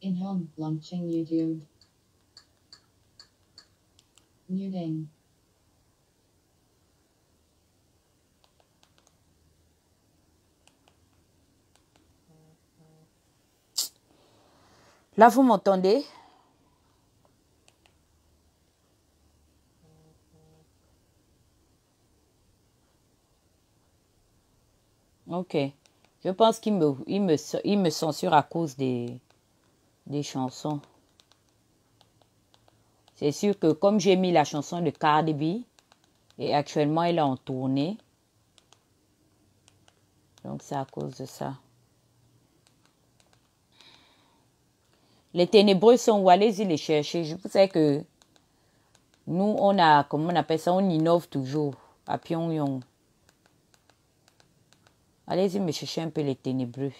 In home, launching YouTube. Muting. Là, vous m'entendez Ok. Je pense qu'il me, il me, il me censure à cause des des chansons. C'est sûr que comme j'ai mis la chanson de Cardi B, et actuellement elle est en tournée, donc c'est à cause de ça. Les ténébreux sont où Allez-y les chercher. Je sais que nous, on a, comment on appelle ça, on innove toujours à Pyongyang. Allez-y me chercher un peu les ténébreux.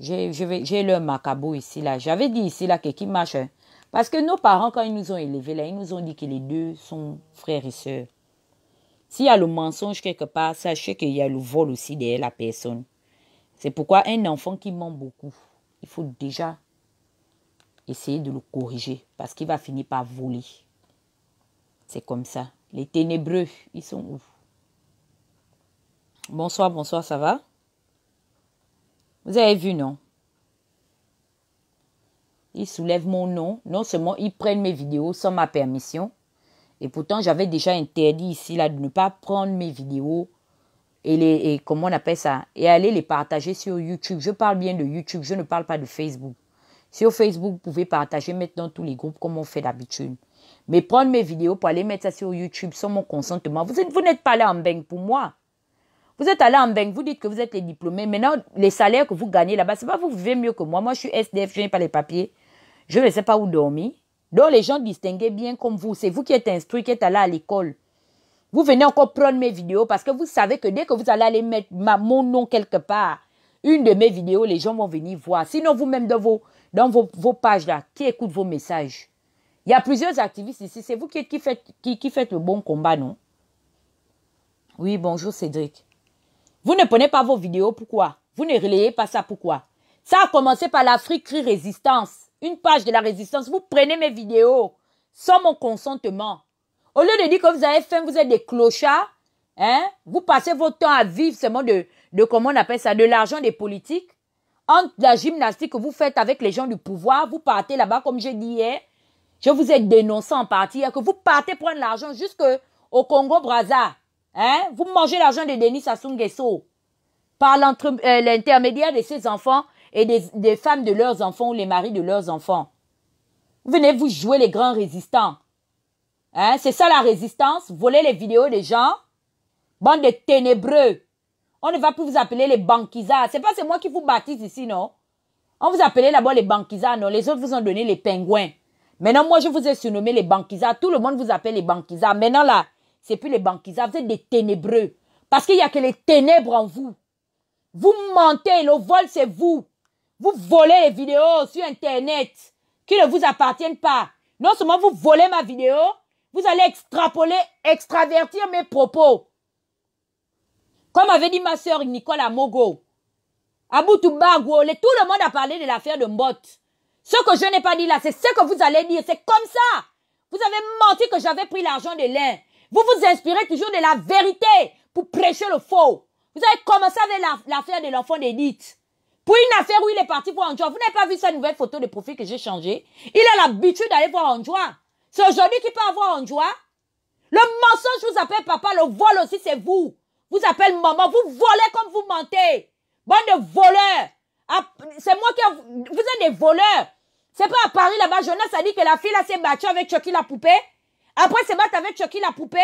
J'ai le macabo ici, là. J'avais dit ici, là, que qui marche. Hein. Parce que nos parents, quand ils nous ont élevés, là, ils nous ont dit que les deux sont frères et sœurs. S'il y a le mensonge quelque part, sachez qu'il y a le vol aussi derrière la personne. C'est pourquoi un enfant qui ment beaucoup, il faut déjà essayer de le corriger parce qu'il va finir par voler. C'est comme ça. Les ténébreux, ils sont où Bonsoir, bonsoir, ça va vous avez vu, non Ils soulèvent mon nom. Non seulement ils prennent mes vidéos sans ma permission. Et pourtant, j'avais déjà interdit ici là, de ne pas prendre mes vidéos et les comment on appelle ça et aller les partager sur YouTube. Je parle bien de YouTube, je ne parle pas de Facebook. Sur Facebook, vous pouvez partager maintenant tous les groupes comme on fait d'habitude. Mais prendre mes vidéos pour aller mettre ça sur YouTube sans mon consentement, vous, vous n'êtes pas là en bang pour moi. Vous êtes allé en banque, vous dites que vous êtes les diplômés. Maintenant, les salaires que vous gagnez là-bas, c'est pas vous, vous vivez mieux que moi. Moi, je suis SDF, je n'ai pas les papiers. Je ne sais pas où dormir. Donc, les gens distinguaient bien comme vous. C'est vous qui êtes instruit, qui êtes allé à l'école. Vous venez encore prendre mes vidéos parce que vous savez que dès que vous allez aller mettre mon nom quelque part, une de mes vidéos, les gens vont venir voir. Sinon, vous-même, dans, vos, dans vos, pages là, qui écoute vos messages Il y a plusieurs activistes ici. C'est vous qui, faites, qui, qui faites le bon combat, non Oui, bonjour Cédric. Vous ne prenez pas vos vidéos, pourquoi Vous ne relayez pas ça, pourquoi Ça a commencé par l'Afrique cri Résistance. Une page de la résistance. Vous prenez mes vidéos sans mon consentement. Au lieu de dire que vous avez faim, vous êtes des clochards, hein? Vous passez votre temps à vivre seulement de, de comment on appelle ça, de l'argent des politiques. Entre la gymnastique que vous faites avec les gens du pouvoir, vous partez là-bas, comme j'ai dit hier. Je vous ai dénoncé en partie, hein, que vous partez prendre l'argent jusqu'au Congo-Brazza. Hein? Vous mangez l'argent de Denis Sassou Nguesso par euh, l'intermédiaire de ses enfants et des, femmes de leurs enfants ou les maris de leurs enfants. Vous Venez vous jouer les grands résistants. Hein? C'est ça la résistance, voler les vidéos des gens. Bande de ténébreux. On ne va plus vous appeler les banquisards. C'est pas c'est moi qui vous baptise ici, non? On vous appelait d'abord les banquisards, non? Les autres vous ont donné les pingouins. Maintenant, moi, je vous ai surnommé les banquisards. Tout le monde vous appelle les banquisards. Maintenant, là, c'est plus les banquises. vous êtes des ténébreux. Parce qu'il n'y a que les ténèbres en vous. Vous mentez, le vol c'est vous. Vous volez les vidéos sur Internet qui ne vous appartiennent pas. Non seulement vous volez ma vidéo, vous allez extrapoler, extravertir mes propos. Comme avait dit ma sœur Nicole Mogo, Aboutou tout le monde a parlé de l'affaire de Mbot. Ce que je n'ai pas dit là, c'est ce que vous allez dire. C'est comme ça. Vous avez menti que j'avais pris l'argent de l'un. Vous vous inspirez toujours de la vérité pour prêcher le faux. Vous avez commencé avec l'affaire de l'enfant d'Edith. Pour une affaire où il est parti pour Anjoa. Vous n'avez pas vu sa nouvelle photo de profil que j'ai changée. Il a l'habitude d'aller voir Anjoa. C'est aujourd'hui qu'il peut avoir joie Le mensonge vous appelle papa, le vol aussi c'est vous. Vous appelez maman, vous volez comme vous mentez. Bande de voleurs. Ah, c'est moi qui... Vous êtes des voleurs. C'est pas à Paris là-bas, Jonas a dit que la fille là s'est battue avec Chucky la poupée. Après se battre avec Chucky, la poupée,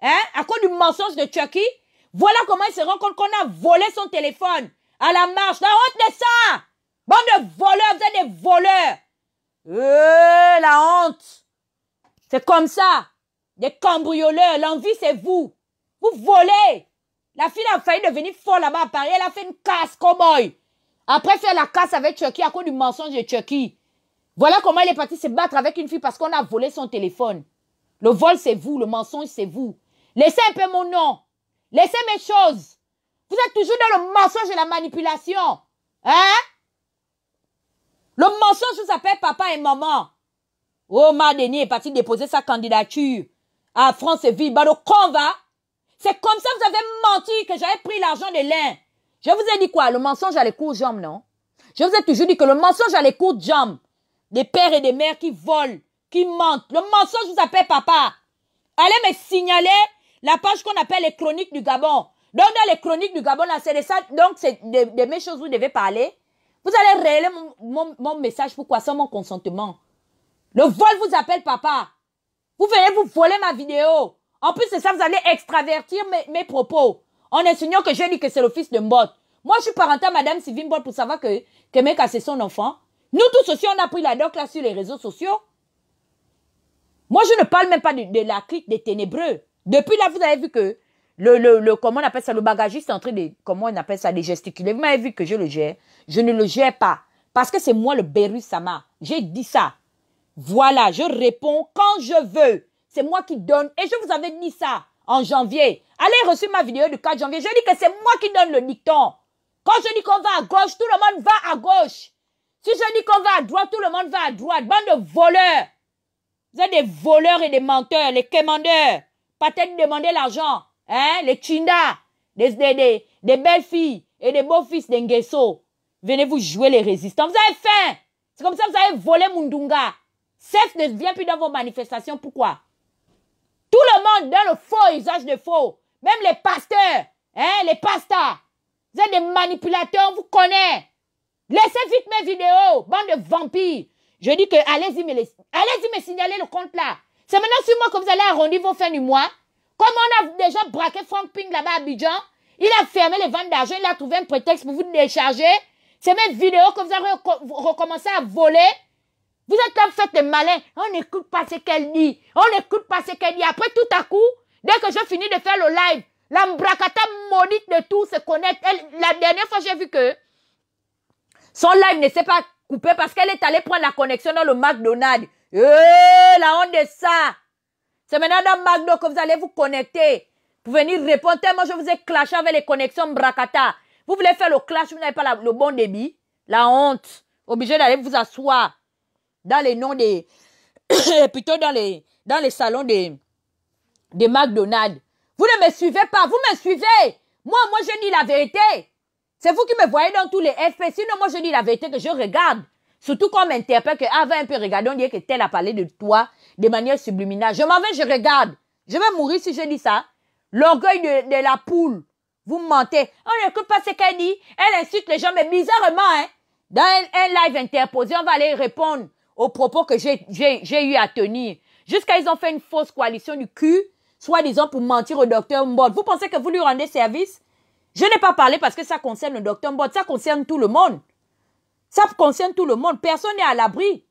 hein, à cause du mensonge de Chucky, voilà comment il se rend compte qu'on a volé son téléphone à la marche. La honte de ça! Bande de voleurs, vous êtes des voleurs! Euh, la honte! C'est comme ça! Des cambrioleurs, l'envie c'est vous! Vous volez! La fille a failli devenir folle là-bas à Paris, elle a fait une casse, moi. Après faire la casse avec Chucky à cause du mensonge de Chucky. Voilà comment elle est partie se battre avec une fille parce qu'on a volé son téléphone. Le vol, c'est vous. Le mensonge, c'est vous. Laissez un peu mon nom. Laissez mes choses. Vous êtes toujours dans le mensonge et la manipulation. Hein? Le mensonge vous appelle papa et maman. Oh, Denis est parti déposer sa candidature à France Ville. Bah, le con va. C'est comme ça que vous avez menti que j'avais pris l'argent de l'un. Je vous ai dit quoi? Le mensonge à les cours jambes, non? Je vous ai toujours dit que le mensonge à les cours jambes. Des pères et des mères qui volent qui mentent. Le mensonge vous appelle papa. Allez me signaler la page qu'on appelle les chroniques du Gabon. Donc, dans les chroniques du Gabon, là, c'est de ça, donc, c'est des mes choses vous devez parler. Vous allez révéler mon, mon, message. Pourquoi? Sans mon consentement. Le vol vous appelle papa. Vous venez vous voler ma vidéo. En plus de ça, vous allez extravertir mes, mes propos. En insinuant que je dis que c'est le fils de Mbot. Moi, je suis parenté à Madame Sylvie Mbot pour savoir que, que mec, c'est son enfant. Nous, tous aussi on a pris la doc là sur les réseaux sociaux. Moi, je ne parle même pas de, de la clique des ténébreux. Depuis là, vous avez vu que le, le, le, comment on appelle ça, le bagagiste est en train de, comment on appelle ça, des gesticuler. Vous m'avez vu que je le gère. Je ne le gère pas. Parce que c'est moi le Beru Sama. J'ai dit ça. Voilà, je réponds quand je veux. C'est moi qui donne. Et je vous avais dit ça en janvier. Allez reçu ma vidéo du 4 janvier. Je dis que c'est moi qui donne le dicton. Quand je dis qu'on va à gauche, tout le monde va à gauche. Si je dis qu'on va à droite, tout le monde va à droite. Bande de voleurs. Vous êtes des voleurs et des menteurs, les commandeurs. Peut-être demander l'argent, hein, les chindas, des, des, belles filles et des beaux fils d'Engesso. Venez vous jouer les résistants. Vous avez faim. C'est comme ça que vous avez volé Mundunga. Cesse ne vient plus dans vos manifestations. Pourquoi? Tout le monde dans le faux usage de faux. Même les pasteurs, hein, les pastas. Vous êtes des manipulateurs, on vous connaît. Laissez vite mes vidéos, bande de vampires. Je dis que allez-y me, me signaler le compte là. C'est maintenant sur moi que vous allez arrondir vos fins du mois. Comme on a déjà braqué Frank Ping là-bas à Abidjan, il a fermé les ventes d'argent, il a trouvé un prétexte pour vous décharger. C'est mes vidéo que vous avez recommencé à voler. Vous êtes en fait faites des malins. On n'écoute pas ce qu'elle dit. On n'écoute pas ce qu'elle dit. Après, tout à coup, dès que je finis de faire le live, la mbracata maudite de tout se connecte. la dernière fois, j'ai vu que son live ne s'est pas coupé parce qu'elle est allée prendre la connexion dans le McDonald's. Eh, la honte de ça. C'est maintenant dans McDonald's que vous allez vous connecter pour venir répondre. Moi, je vous ai clashé avec les connexions Bracata. »« Vous voulez faire le clash, vous n'avez pas le bon débit. La honte. Obligé d'aller vous asseoir dans les noms des... plutôt dans les, dans les salons des, des McDonald's. Vous ne me suivez pas, vous me suivez. Moi, moi, je dis la vérité. C'est vous qui me voyez dans tous les FPS, Sinon, moi, je dis la vérité que je regarde. Surtout quand on m'interpelle que, ah, un peu regardé. on dit que tel a parlé de toi de manière subliminale. Je m'en vais, je regarde. Je vais mourir si je dis ça. L'orgueil de, la poule. Vous mentez. On n'écoute pas ce qu'elle dit. Elle insulte les gens, mais bizarrement, hein. Dans un, live interposé, on va aller répondre aux propos que j'ai eu à tenir. Jusqu'à ils ont fait une fausse coalition du cul, soi-disant pour mentir au docteur Mbod. Vous pensez que vous lui rendez service? Je n'ai pas parlé parce que ça concerne le docteur Mbot, ça concerne tout le monde. Ça concerne tout le monde. Personne n'est à l'abri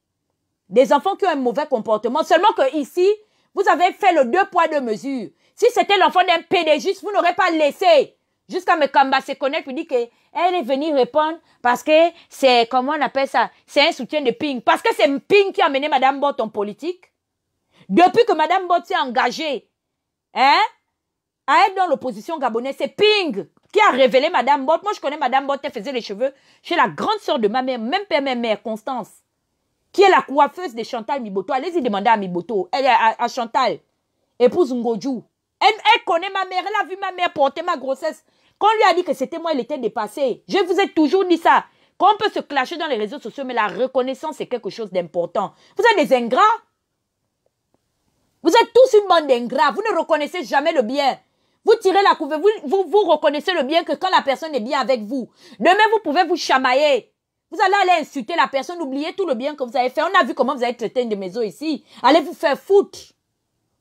des enfants qui ont un mauvais comportement. Seulement que ici, vous avez fait le deux poids, deux mesures. Si c'était l'enfant d'un PDG, vous n'aurez pas laissé jusqu'à me se connaître et dire qu'elle est venue répondre parce que c'est, comment on appelle ça, c'est un soutien de Ping. Parce que c'est Ping qui a amené Madame Bot en politique. Depuis que Madame Bot s'est engagée, hein, à être dans l'opposition gabonaise, c'est Ping qui a révélé Madame Botte. Moi, je connais Madame Botte, elle faisait les cheveux chez la grande sœur de ma mère, même père, ma mère, Constance, qui est la coiffeuse de Chantal Miboto. Allez-y demander à Miboto, elle à, Chantal, épouse Ngoju. Elle, connaît ma mère, elle a vu ma mère porter ma grossesse. Quand on lui a dit que c'était moi, elle était dépassée. Je vous ai toujours dit ça. Qu'on peut se clasher dans les réseaux sociaux, mais la reconnaissance, c'est quelque chose d'important. Vous êtes des ingrats. Vous êtes tous une bande d'ingrats. Vous ne reconnaissez jamais le bien. Vous tirez la couverture, vous, vous, vous, reconnaissez le bien que quand la personne est bien avec vous. Demain, vous pouvez vous chamailler. Vous allez aller insulter la personne, oublier tout le bien que vous avez fait. On a vu comment vous avez traité une de mes eaux ici. Allez vous faire foutre.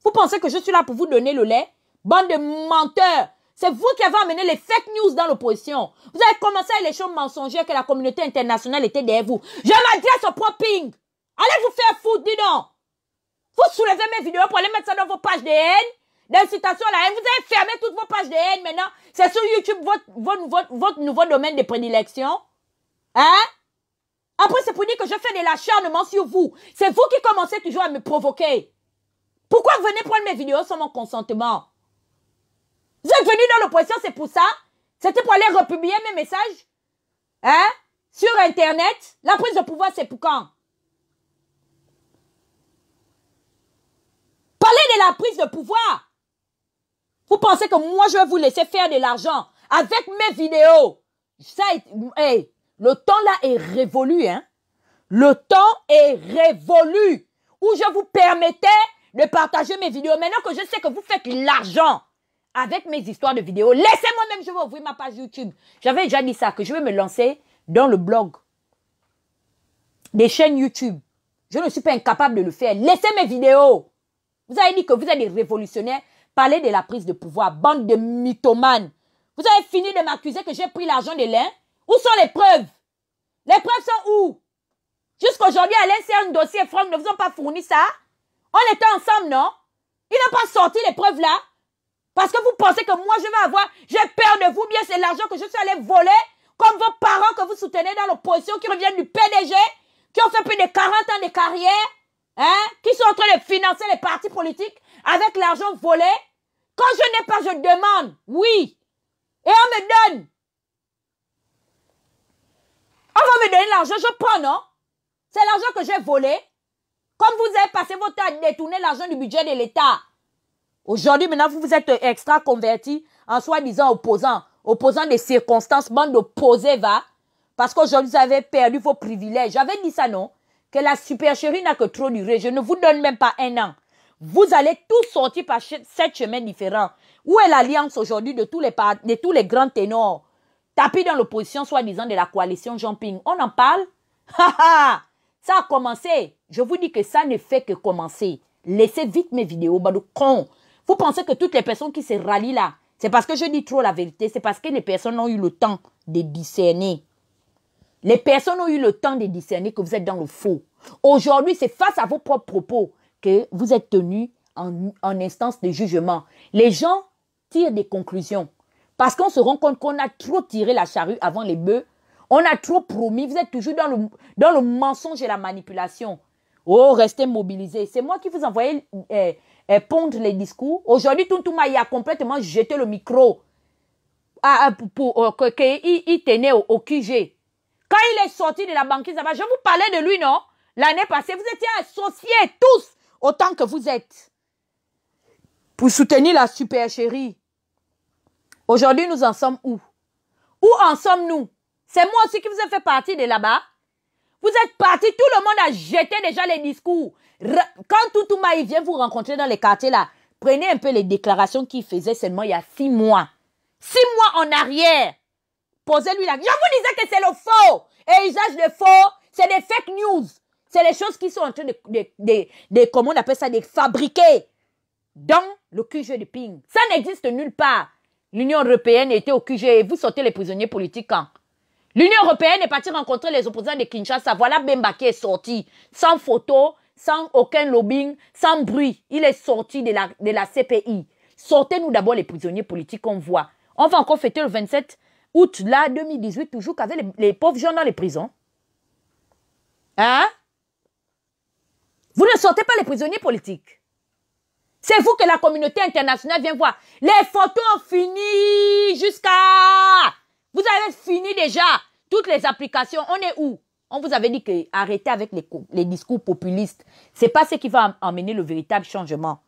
Vous pensez que je suis là pour vous donner le lait Bande de menteurs. C'est vous qui avez amené les fake news dans l'opposition. Vous avez commencé à les choses mensongères que la communauté internationale était derrière vous. Je m'adresse au propping. Allez vous faire foutre, dis donc. Vous soulevez mes vidéos pour aller mettre ça dans vos pages de haine d'incitation à Vous avez fermé toutes vos pages de haine maintenant. C'est sur YouTube votre, nouveau domaine de prédilection. Hein? Après, c'est pour dire que je fais de l'acharnement sur vous. C'est vous qui commencez toujours à me provoquer. Pourquoi venez prendre mes vidéos sans mon consentement? Vous êtes venu dans l'opposition, c'est pour ça? C'était pour aller republier mes messages? Hein? Sur Internet? La prise de pouvoir, c'est pour quand? Parlez de la prise de pouvoir. Vous pensez que moi, je vais vous laisser faire de l'argent avec mes vidéos. Ça, hey, le temps là est révolu, hein. Le temps est révolu où je vous permettais de partager mes vidéos. Maintenant que je sais que vous faites l'argent avec mes histoires de vidéos, laissez-moi même, je vais ouvrir ma page YouTube. J'avais déjà dit ça, que je vais me lancer dans le blog des chaînes YouTube. Je ne suis pas incapable de le faire. Laissez mes vidéos. Vous avez dit que vous êtes des révolutionnaires. Parler de la prise de pouvoir, bande de mythomanes. Vous avez fini de m'accuser que j'ai pris l'argent de l'un Où sont les preuves Les preuves sont où Jusqu'aujourd'hui, Alain c'est un dossier Franck ne vous ont pas fourni ça On était ensemble, non Il n'a pas sorti les preuves là Parce que vous pensez que moi je vais avoir, j'ai peur de vous, bien c'est l'argent que je suis allé voler comme vos parents que vous soutenez dans l'opposition qui reviennent du PDG, qui ont fait plus de 40 ans de carrière, hein, qui sont en train de financer les partis politiques avec l'argent volé quand je n'ai pas, je demande. Oui. Et on me donne. On va me donner l'argent, je prends, non C'est l'argent que j'ai volé. Comme vous avez passé votre temps à détourner l'argent du budget de l'État. Aujourd'hui, maintenant, vous vous êtes extra converti en soi-disant opposant. Opposant des circonstances, bande d'opposés, va. Parce qu'aujourd'hui, vous avez perdu vos privilèges. J'avais dit ça, non Que la supercherie n'a que trop duré. Je ne vous donne même pas un an. Vous allez tous sortir par sept chemins différents. Où est l'alliance aujourd'hui de, tous les de tous les grands ténors tapis dans l'opposition soi-disant de la coalition jean On en parle Ça a commencé. Je vous dis que ça ne fait que commencer. Laissez vite mes vidéos, bas de con. Vous pensez que toutes les personnes qui se rallient là, c'est parce que je dis trop la vérité, c'est parce que les personnes ont eu le temps de discerner. Les personnes ont eu le temps de discerner que vous êtes dans le faux. Aujourd'hui, c'est face à vos propres propos que vous êtes tenus en, instance de jugement. Les gens tirent des conclusions parce qu'on se rend compte qu'on a trop tiré la charrue avant les bœufs. On a trop promis. Vous êtes toujours dans le, dans le mensonge et la manipulation. Oh, restez mobilisés. C'est moi qui vous envoyais euh, euh, pondre les discours. Aujourd'hui, il a complètement jeté le micro à, ah, ah, pour, euh, qu'il tenait au, QG. Quand il est sorti de la banquise je vous parlais de lui, non L'année passée, vous étiez associés tous autant que vous êtes, pour soutenir la supercherie. Aujourd'hui, nous en sommes où Où en sommes-nous C'est moi aussi qui vous ai fait partie de là-bas. Vous êtes parti, tout le monde a jeté déjà les discours. Quand Toutouma, il vient vous rencontrer dans les quartiers là, prenez un peu les déclarations qu'il faisait seulement il y a six mois. Six mois en arrière. Posez-lui la... Je vous disais que c'est le faux. Et usage de faux, c'est des fake news. C'est les choses qui sont en train de, de, de, on appelle ça, de fabriquer dans le QG de Ping. Ça n'existe nulle part. L'Union européenne était au QG et vous sortez les prisonniers politiques quand hein. L'Union européenne est partie rencontrer les opposants de Kinshasa. Voilà Bemba qui est sorti, sans photo, sans aucun lobbying, sans bruit. Il est sorti de la, de la CPI. Sortez-nous d'abord les prisonniers politiques qu'on voit. On va encore fêter le 27 août, là, 2018, toujours qu'avec les pauvres gens dans les prisons. Hein vous ne sortez pas les prisonniers politiques. C'est vous que la communauté internationale vient voir. Les photos ont fini jusqu'à... Vous avez fini déjà toutes les applications. On est où On vous avait dit que arrêtez avec les, discours populistes. ce n'est pas ce qui va emmener le véritable changement.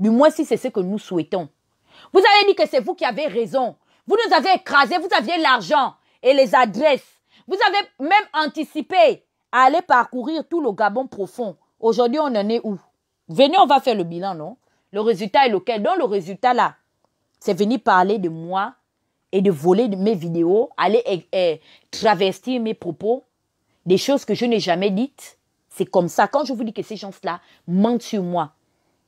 Du moins si c'est ce que nous souhaitons. Vous avez dit que c'est vous qui avez raison. Vous nous avez écrasés, vous aviez l'argent et les adresses. Vous avez même anticipé à aller parcourir tout le Gabon profond Aujourd'hui, on en est où Venez, on va faire le bilan, non Le résultat est lequel Dans le résultat, là, c'est venir parler de moi et de voler mes vidéos, aller eh, eh, travestir mes propos, des choses que je n'ai jamais dites. C'est comme ça. Quand je vous dis que ces gens-là mentent sur moi,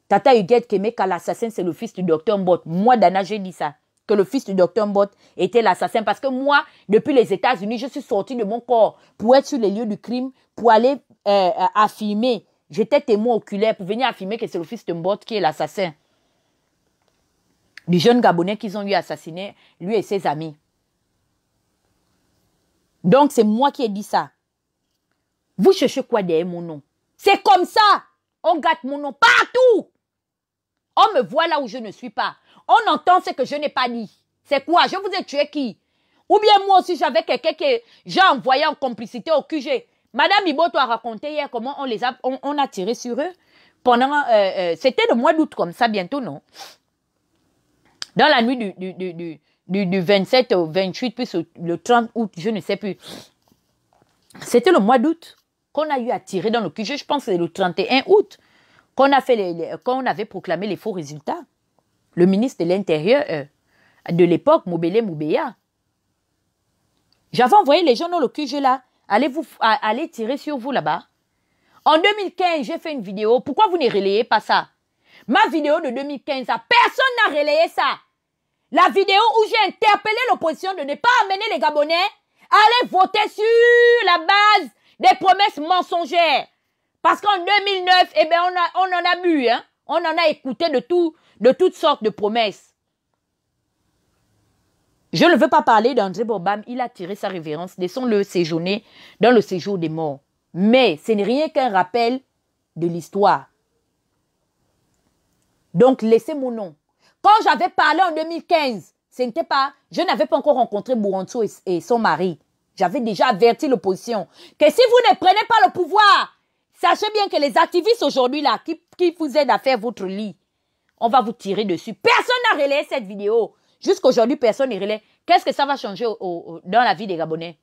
Tata Huguette Kemeka, l'assassin, c'est le fils du docteur Mbot. Moi, Dana, j'ai dit ça. Que le fils du docteur Mbot était l'assassin. Parce que moi, depuis les États-Unis, je suis sorti de mon corps pour être sur les lieux du crime, pour aller eh, affirmer J'étais témoin oculaire pour venir affirmer que c'est le fils de Mbot qui est l'assassin du jeune Gabonais qu'ils ont eu assassiné, lui et ses amis. Donc c'est moi qui ai dit ça. Vous cherchez quoi derrière mon nom C'est comme ça On gâte mon nom partout On me voit là où je ne suis pas. On entend ce que je n'ai pas dit. C'est quoi Je vous ai tué qui Ou bien moi aussi j'avais quelqu'un que j'ai envoyé en complicité au QG. Madame Iboto a raconté hier comment on les a, on, a tiré sur eux pendant. Euh, euh, c'était le mois d'août comme ça, bientôt, non Dans la nuit du, du, du, du, du 27 au 28, puis le 30 août, je ne sais plus. C'était le mois d'août qu'on a eu à tirer dans le QG, je pense que c'est le 31 août, qu'on a les, avait proclamé les faux résultats. Le ministre de l'Intérieur euh, de l'époque, Moubele Moubeya. J'avais envoyé les gens dans le QG là. Allez, vous, allez tirer sur vous là-bas. En 2015, j'ai fait une vidéo. Pourquoi vous ne relayez pas ça Ma vidéo de 2015, personne n'a relayé ça. La vidéo où j'ai interpellé l'opposition de ne pas amener les Gabonais à aller voter sur la base des promesses mensongères. Parce qu'en 2009, eh ben, on, a, on en a bu, hein. On en a écouté de tout, de toutes sortes de promesses. Je ne veux pas parler d'André Bobam, il a tiré sa révérence, laissons-le séjourner dans le séjour des morts. Mais ce n'est rien qu'un rappel de l'histoire. Donc laissez mon nom. Quand j'avais parlé en 2015, ce n'était pas, je n'avais pas encore rencontré Mourantso et, son mari. J'avais déjà averti l'opposition que si vous ne prenez pas le pouvoir, sachez bien que les activistes aujourd'hui là qui, qui vous aident à faire votre lit, on va vous tirer dessus. Personne n'a relayé cette vidéo. Jusqu'aujourd'hui, personne ne relaie. Qu'est-ce que ça va changer dans la vie des Gabonais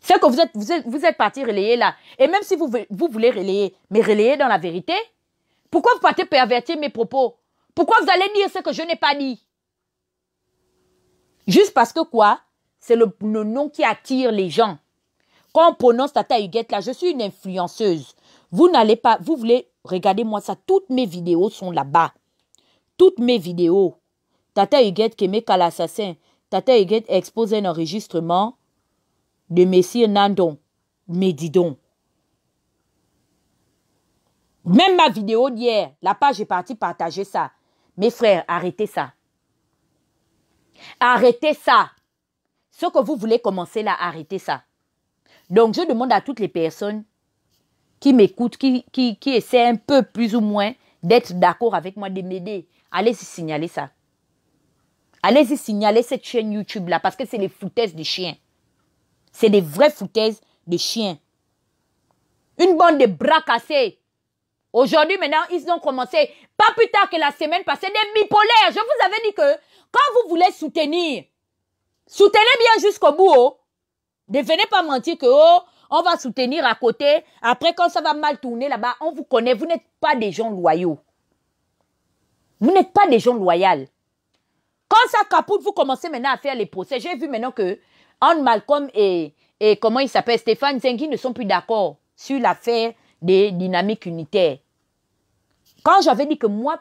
C'est que vous êtes, vous êtes, vous êtes parti relayer là. Et même si vous, vous voulez relayer, mais relayer dans la vérité, pourquoi vous partez pervertir mes propos Pourquoi vous allez dire ce que je n'ai pas dit Juste parce que quoi C'est le, le nom qui attire les gens. Quand on prononce Tata Huguette là, je suis une influenceuse. Vous n'allez pas, vous voulez, regardez-moi ça, toutes mes vidéos sont là-bas. Toutes mes vidéos. Tata Huguette Kemeka l'assassin, Tata Huguette expose un enregistrement de Messire Nandon, donc. Même ma vidéo d'hier, la page est partie partager ça. Mes frères, arrêtez ça. Arrêtez ça. Ce que vous voulez commencer là, arrêtez ça. Donc, je demande à toutes les personnes qui m'écoutent, qui, qui, qui essaient un peu plus ou moins d'être d'accord avec moi, de m'aider. Allez signaler ça. Allez-y signaler cette chaîne YouTube-là parce que c'est les foutaises des chiens. C'est des vraies foutaises de chiens. Une bande de bras cassés. Aujourd'hui, maintenant, ils ont commencé, pas plus tard que la semaine passée, des bipolaires. Je vous avais dit que quand vous voulez soutenir, soutenez bien jusqu'au bout. Oh. Ne venez pas mentir que, oh, on va soutenir à côté. Après, quand ça va mal tourner là-bas, on vous connaît. Vous n'êtes pas des gens loyaux. Vous n'êtes pas des gens loyaux. Quand ça capote, vous commencez maintenant à faire les procès. J'ai vu maintenant que Anne Malcolm et, et comment il s'appelle Stéphane Zengi ne sont plus d'accord sur l'affaire des dynamiques unitaires. Quand j'avais dit que moi,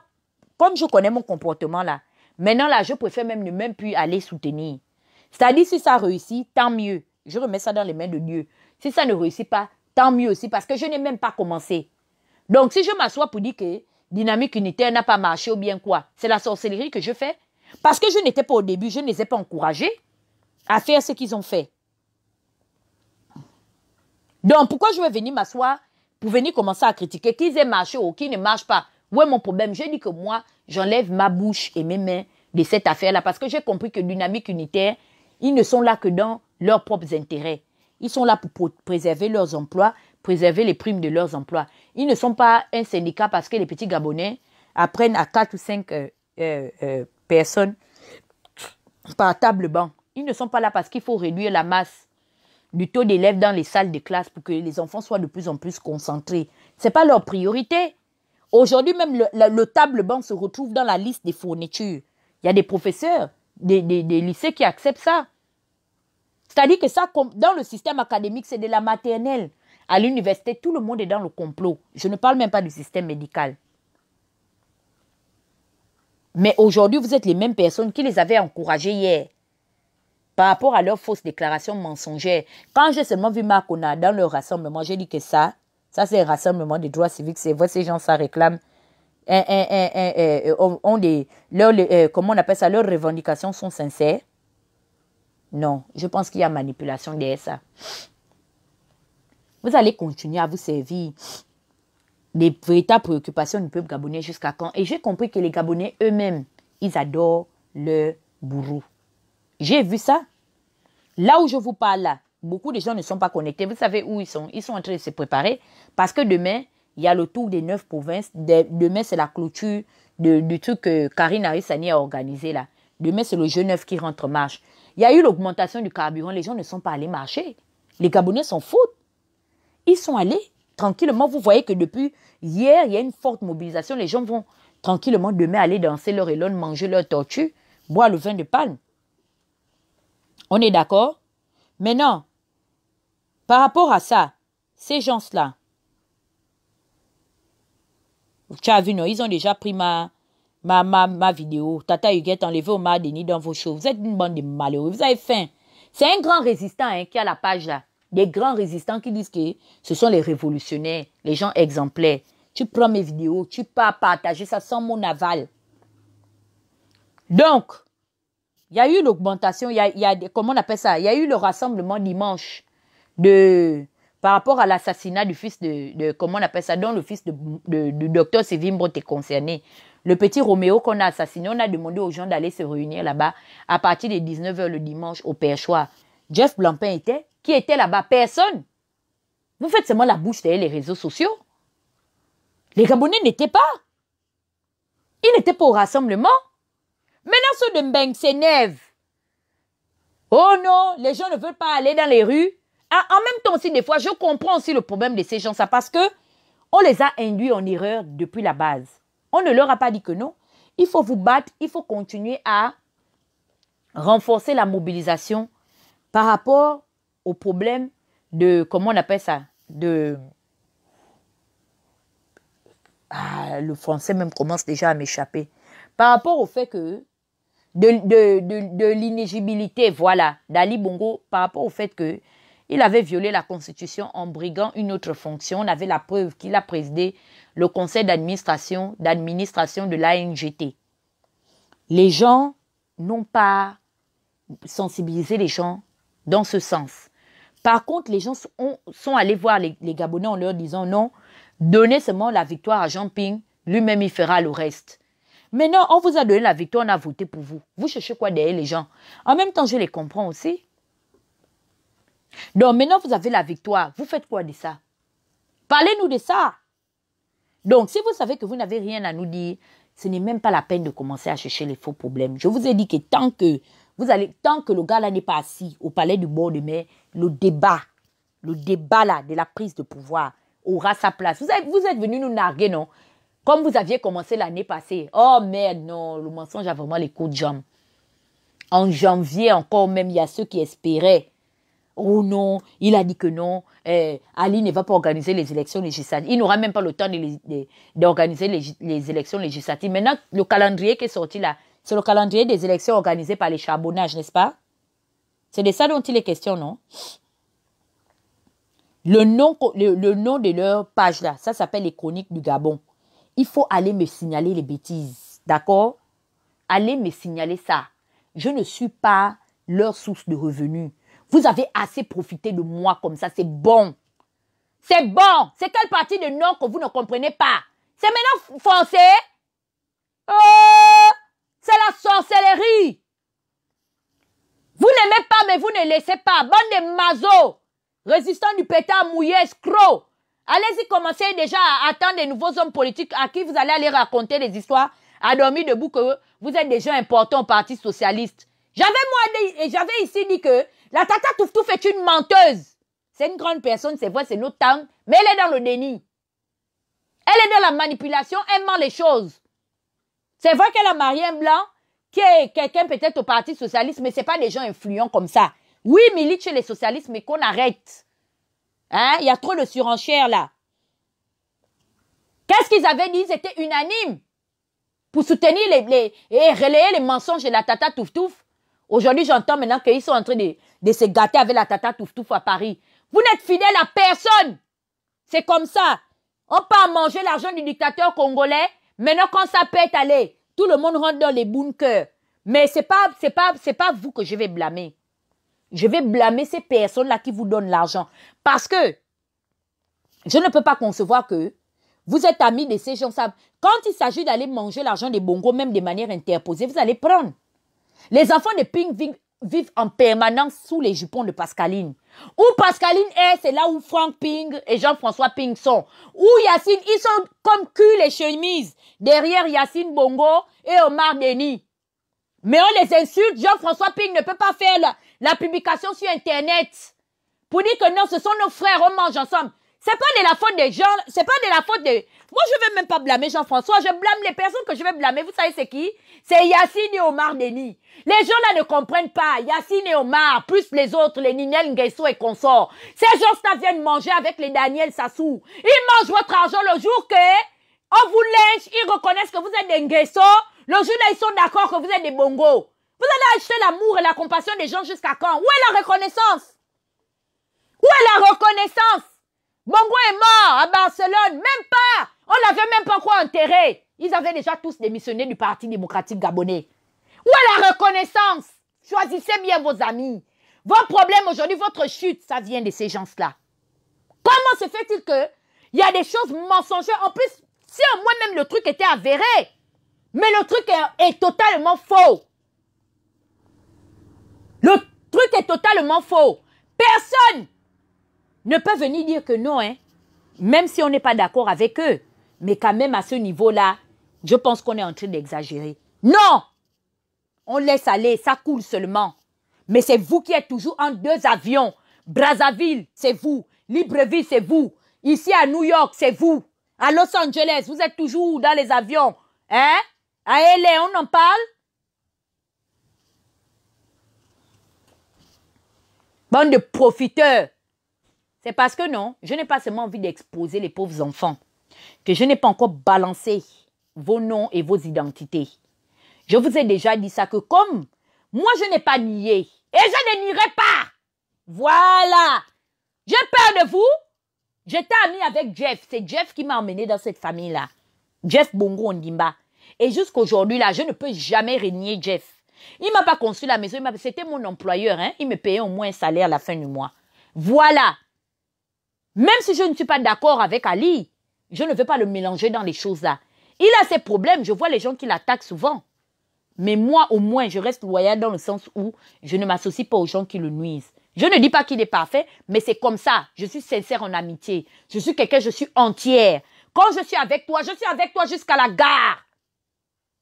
comme je connais mon comportement là, maintenant là, je préfère même ne même plus aller soutenir. C'est-à-dire, si ça réussit, tant mieux. Je remets ça dans les mains de Dieu. Si ça ne réussit pas, tant mieux aussi, parce que je n'ai même pas commencé. Donc, si je m'assois pour dire que dynamique unitaire n'a pas marché ou bien quoi, c'est la sorcellerie que je fais. Parce que je n'étais pas au début, je ne les ai pas encouragés à faire ce qu'ils ont fait. Donc, pourquoi je vais venir m'asseoir pour venir commencer à critiquer qu'ils aient marché ou qu'ils ne marchent pas Où est mon problème J'ai dit que moi, j'enlève ma bouche et mes mains de cette affaire-là parce que j'ai compris que dynamique unitaire, ils ne sont là que dans leurs propres intérêts. Ils sont là pour préserver leurs emplois, préserver les primes de leurs emplois. Ils ne sont pas un syndicat parce que les petits Gabonais apprennent à 4 ou 5 personnes par table banc. Ils ne sont pas là parce qu'il faut réduire la masse du taux d'élèves dans les salles de classe pour que les enfants soient de plus en plus concentrés. Ce n'est pas leur priorité. Aujourd'hui même, le, table banc se retrouve dans la liste des fournitures. Il y a des professeurs, des lycées qui acceptent ça. C'est-à-dire que ça, dans le système académique, c'est de la maternelle. À l'université, tout le monde est dans le complot. Je ne parle même pas du système médical. Mais aujourd'hui, vous êtes les mêmes personnes qui les avaient encouragées hier par rapport à leurs fausses déclarations mensongères. Quand j'ai seulement vu Marcona dans le rassemblement, j'ai dit que ça, ça c'est un rassemblement des droits civiques. ces gens, ça réclament, ont des, leurs, euh, comment on appelle ça, leurs revendications sont sincères. Non, je pense qu'il y a manipulation derrière ça. Vous allez continuer à vous servir les véritables préoccupations du peuple gabonais jusqu'à quand. Et j'ai compris que les Gabonais eux-mêmes, ils adorent le bourreau. J'ai vu ça. Là où je vous parle, beaucoup de gens ne sont pas connectés. Vous savez où ils sont Ils sont en train de se préparer parce que demain, il y a le tour des neuf provinces. Demain, c'est la clôture du truc que Karine Arissani a organisé là. Demain, c'est le jeu neuf qui rentre en marche. Il y a eu l'augmentation du carburant. Les gens ne sont pas allés marcher. Les Gabonais sont fous. Ils sont allés tranquillement, vous voyez que depuis hier, il y a une forte mobilisation. Les gens vont tranquillement demain aller danser leur élone, manger leur tortue, boire le vin de palme. On est d'accord Maintenant, par rapport à ça, ces gens-là, tu as vu, non, ils ont déjà pris ma, ma, ma, vidéo. Tata Huguette, enlevez Omar Denis dans vos shows. Vous êtes une bande de malheureux. Vous avez faim. C'est un grand résistant hein, qui a la page là des grands résistants qui disent que ce sont les révolutionnaires, les gens exemplaires. Tu prends mes vidéos, tu pars partager ça sans mon aval. Donc, il y a eu l'augmentation, il y a, comment on appelle ça Il y a eu le rassemblement dimanche de, par rapport à l'assassinat du fils de, comment on appelle ça, dont le fils du docteur Sévimbre était concerné. Le petit Roméo qu'on a assassiné, on a demandé aux gens d'aller se réunir là-bas à partir des 19h le dimanche au Perchoir. Jeff Blampin était qui était là-bas Personne. Vous faites seulement la bouche derrière les réseaux sociaux. Les Gabonais n'étaient pas. Ils n'étaient pas au rassemblement. Maintenant, ceux de Mbeng s'énervent. Oh non, les gens ne veulent pas aller dans les rues. Ah, en même temps aussi, des fois, je comprends aussi le problème de ces gens ça parce que on les a induits en erreur depuis la base. On ne leur a pas dit que non. Il faut vous battre, il faut continuer à renforcer la mobilisation par rapport au problème de, comment on appelle ça De. Ah, le français même commence déjà à m'échapper. Par rapport au fait que. De, de, l'inégibilité, voilà, d'Ali Bongo, par rapport au fait que il avait violé la Constitution en briguant une autre fonction. On avait la preuve qu'il a présidé le conseil d'administration d'administration de l'ANGT. Les gens n'ont pas sensibilisé les gens dans ce sens. Par contre, les gens sont, allés voir les, les, Gabonais en leur disant non, donnez seulement la victoire à Jean Ping, lui-même il fera le reste. Maintenant, on vous a donné la victoire, on a voté pour vous. Vous cherchez quoi derrière les gens En même temps, je les comprends aussi. Donc maintenant, vous avez la victoire. Vous faites quoi de ça Parlez-nous de ça. Donc, si vous savez que vous n'avez rien à nous dire, ce n'est même pas la peine de commencer à chercher les faux problèmes. Je vous ai dit que tant que vous allez, tant que le gars là n'est pas assis au palais du bord de mer, le débat, le débat là de la prise de pouvoir aura sa place. Vous êtes, vous êtes venu nous narguer, non Comme vous aviez commencé l'année passée. Oh merde, non, le mensonge a vraiment les coups de jambe. En janvier encore même, il y a ceux qui espéraient. Oh non, il a dit que non, eh, Ali ne va pas organiser les élections législatives. Il n'aura même pas le temps d'organiser les, élections législatives. Maintenant, le calendrier qui est sorti là, c'est le calendrier des élections organisées par les charbonnages, n'est-ce pas C'est de ça dont il est question, non le nom, le, nom de leur page là, ça s'appelle les chroniques du Gabon. Il faut aller me signaler les bêtises, d'accord Allez me signaler ça. Je ne suis pas leur source de revenus. Vous avez assez profité de moi comme ça, c'est bon. C'est bon. C'est quelle partie de nom que vous ne comprenez pas C'est maintenant français Oh c'est la sorcellerie. Vous n'aimez pas, mais vous ne laissez pas. Bande de maso, résistants du pétard mouillé, scro. Allez-y, commencez déjà à attendre des nouveaux hommes politiques à qui vous allez aller raconter des histoires à dormir debout que vous êtes des gens importants au Parti socialiste. J'avais moi, j'avais ici dit que la tata touf-touf est une menteuse. C'est une grande personne, c'est vrai, c'est notre temps, mais elle est dans le déni. Elle est dans la manipulation, elle ment les choses. C'est vrai qu'elle a marié un blanc qui est quelqu'un peut-être au Parti socialiste, mais c'est pas des gens influents comme ça. Oui, milite chez les socialistes, mais qu'on arrête. Hein? Il y a trop de surenchères là. Qu'est-ce qu'ils avaient dit Ils étaient unanimes pour soutenir les, et relayer les mensonges de la tata touf-touf. Aujourd'hui, j'entends maintenant qu'ils sont en train de, se gâter avec la tata touf-touf à Paris. Vous n'êtes fidèle à personne. C'est comme ça. On part manger l'argent du dictateur congolais Maintenant, quand ça pète, allez, tout le monde rentre dans les bunkers. Mais ce pas, c'est pas, c'est pas vous que je vais blâmer. Je vais blâmer ces personnes-là qui vous donnent l'argent. Parce que je ne peux pas concevoir que vous êtes amis de ces gens. là quand il s'agit d'aller manger l'argent des bongos, même de manière interposée, vous allez prendre. Les enfants de Ving vivent en permanence sous les jupons de Pascaline. Où Pascaline est, c'est là où Frank Ping et Jean-François Ping sont. Où Yacine, ils sont comme cul les chemises derrière Yacine Bongo et Omar Denis. Mais on les insulte, Jean-François Ping ne peut pas faire la, la publication sur Internet pour dire que non, ce sont nos frères, on mange ensemble. C'est pas de la faute des gens, c'est pas de la faute de... Moi, je vais même pas blâmer Jean-François, je blâme les personnes que je vais blâmer. Vous savez c'est qui C'est Yacine et Omar Denis. Les gens là ne comprennent pas. Yacine et Omar, plus les autres, les Ninel Nguesso et consorts. Ces gens-là viennent manger avec les Daniel Sassou. Ils mangent votre argent le jour que on vous lèche, ils reconnaissent que vous êtes des Nguesso. Le jour là, ils sont d'accord que vous êtes des Bongos. Vous allez acheter l'amour et la compassion des gens jusqu'à quand Où est la reconnaissance Où est la reconnaissance Bongo est mort à Barcelone, même pas. On l'avait même pas quoi enterrer. Ils avaient déjà tous démissionné du Parti démocratique gabonais. Où est la reconnaissance Choisissez bien vos amis. Vos problèmes aujourd'hui, votre chute, ça vient de ces gens-là. Comment se fait-il que il y a des choses mensongères En plus, si en moi même le truc était avéré, mais le truc est totalement faux. Le truc est totalement faux. Personne ne peut venir dire que non, hein, même si on n'est pas d'accord avec eux. Mais quand même, à ce niveau-là, je pense qu'on est en train d'exagérer. Non On laisse aller, ça coule seulement. Mais c'est vous qui êtes toujours en deux avions. Brazzaville, c'est vous. Libreville, c'est vous. Ici à New York, c'est vous. À Los Angeles, vous êtes toujours dans les avions. Hein À LA, on en parle Bande de profiteurs. C'est parce que non, je n'ai pas seulement envie d'exposer les pauvres enfants, que je n'ai pas encore balancé vos noms et vos identités. Je vous ai déjà dit ça que comme moi je n'ai pas nié et je ne nierai pas. Voilà. J'ai peur de vous. J'étais ami avec Jeff. C'est Jeff qui m'a emmené dans cette famille-là. Jeff Bongo Ondimba. Et jusqu'aujourd'hui, là, je ne peux jamais régner Jeff. Il m'a pas construit la maison. C'était mon employeur. Hein. Il me payait au moins un salaire à la fin du mois. Voilà. Même si je ne suis pas d'accord avec Ali, je ne veux pas le mélanger dans les choses-là. Il a ses problèmes, je vois les gens qui l'attaquent souvent. Mais moi, au moins, je reste loyal dans le sens où je ne m'associe pas aux gens qui le nuisent. Je ne dis pas qu'il est parfait, mais c'est comme ça. Je suis sincère en amitié. Je suis quelqu'un, je suis entière. Quand je suis avec toi, je suis avec toi jusqu'à la gare.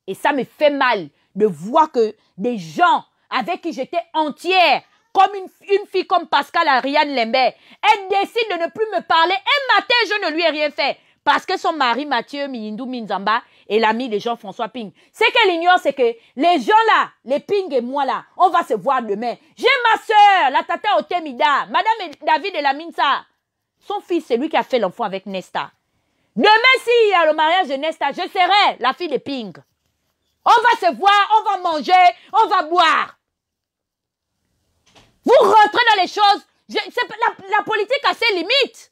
Et ça me fait mal de voir que des gens avec qui j'étais entière comme une, fille comme Pascal Ariane Lembert. Elle décide de ne plus me parler. Un matin, je ne lui ai rien fait. Parce que son mari, Mathieu Mindou Minzamba, est l'ami de Jean-François Ping. Ce qu'elle ignore, c'est que les gens là, les Ping et moi là, on va se voir demain. J'ai ma soeur, la tata Otemida, Madame David et la Minsa. Son fils, c'est lui qui a fait l'enfant avec Nesta. Demain, s'il y a le mariage de Nesta, je serai la fille de Ping. On va se voir, on va manger, on va boire. Vous rentrez dans les choses. Je, la, la, politique a ses limites.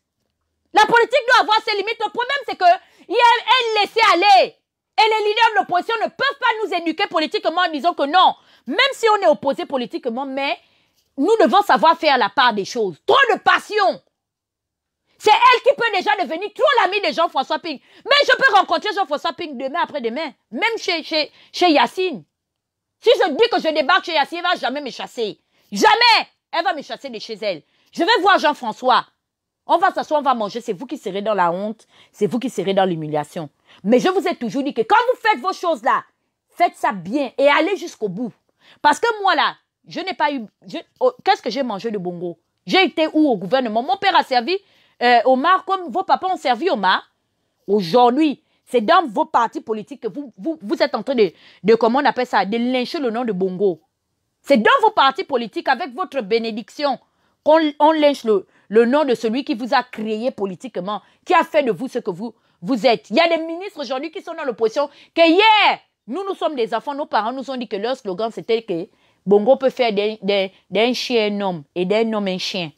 La politique doit avoir ses limites. Le problème, c'est qu'elle est laisser aller. Et les leaders de l'opposition ne peuvent pas nous éduquer politiquement en disant que non. Même si on est opposé politiquement, mais nous devons savoir faire la part des choses. Trop de passion. C'est elle qui peut déjà devenir trop l'ami de Jean-François Ping. Mais je peux rencontrer Jean-François Ping demain après-demain, même chez, chez, chez Yacine. Si je dis que je débarque chez Yacine, il va jamais me chasser. Jamais elle va me chasser de chez elle. Je vais voir Jean-François. On va s'asseoir, on va manger. C'est vous qui serez dans la honte. C'est vous qui serez dans l'humiliation. Mais je vous ai toujours dit que quand vous faites vos choses là, faites ça bien et allez jusqu'au bout. Parce que moi là, je n'ai pas eu... Oh, qu'est-ce que j'ai mangé de bongo J'ai été où au gouvernement Mon père a servi euh, Omar comme vos papas ont servi Omar. Aujourd'hui, c'est dans vos partis politiques que vous, vous, vous êtes en train de, de, comment on appelle ça, de lyncher le nom de bongo. C'est dans vos partis politiques, avec votre bénédiction, qu'on on le, nom de celui qui vous a créé politiquement, qui a fait de vous ce que vous, vous êtes. Il y a des ministres aujourd'hui qui sont dans l'opposition que hier, nous, nous sommes des enfants, nos parents nous ont dit que leur slogan, c'était que Bongo peut faire d'un chien un homme et d'un homme un chien.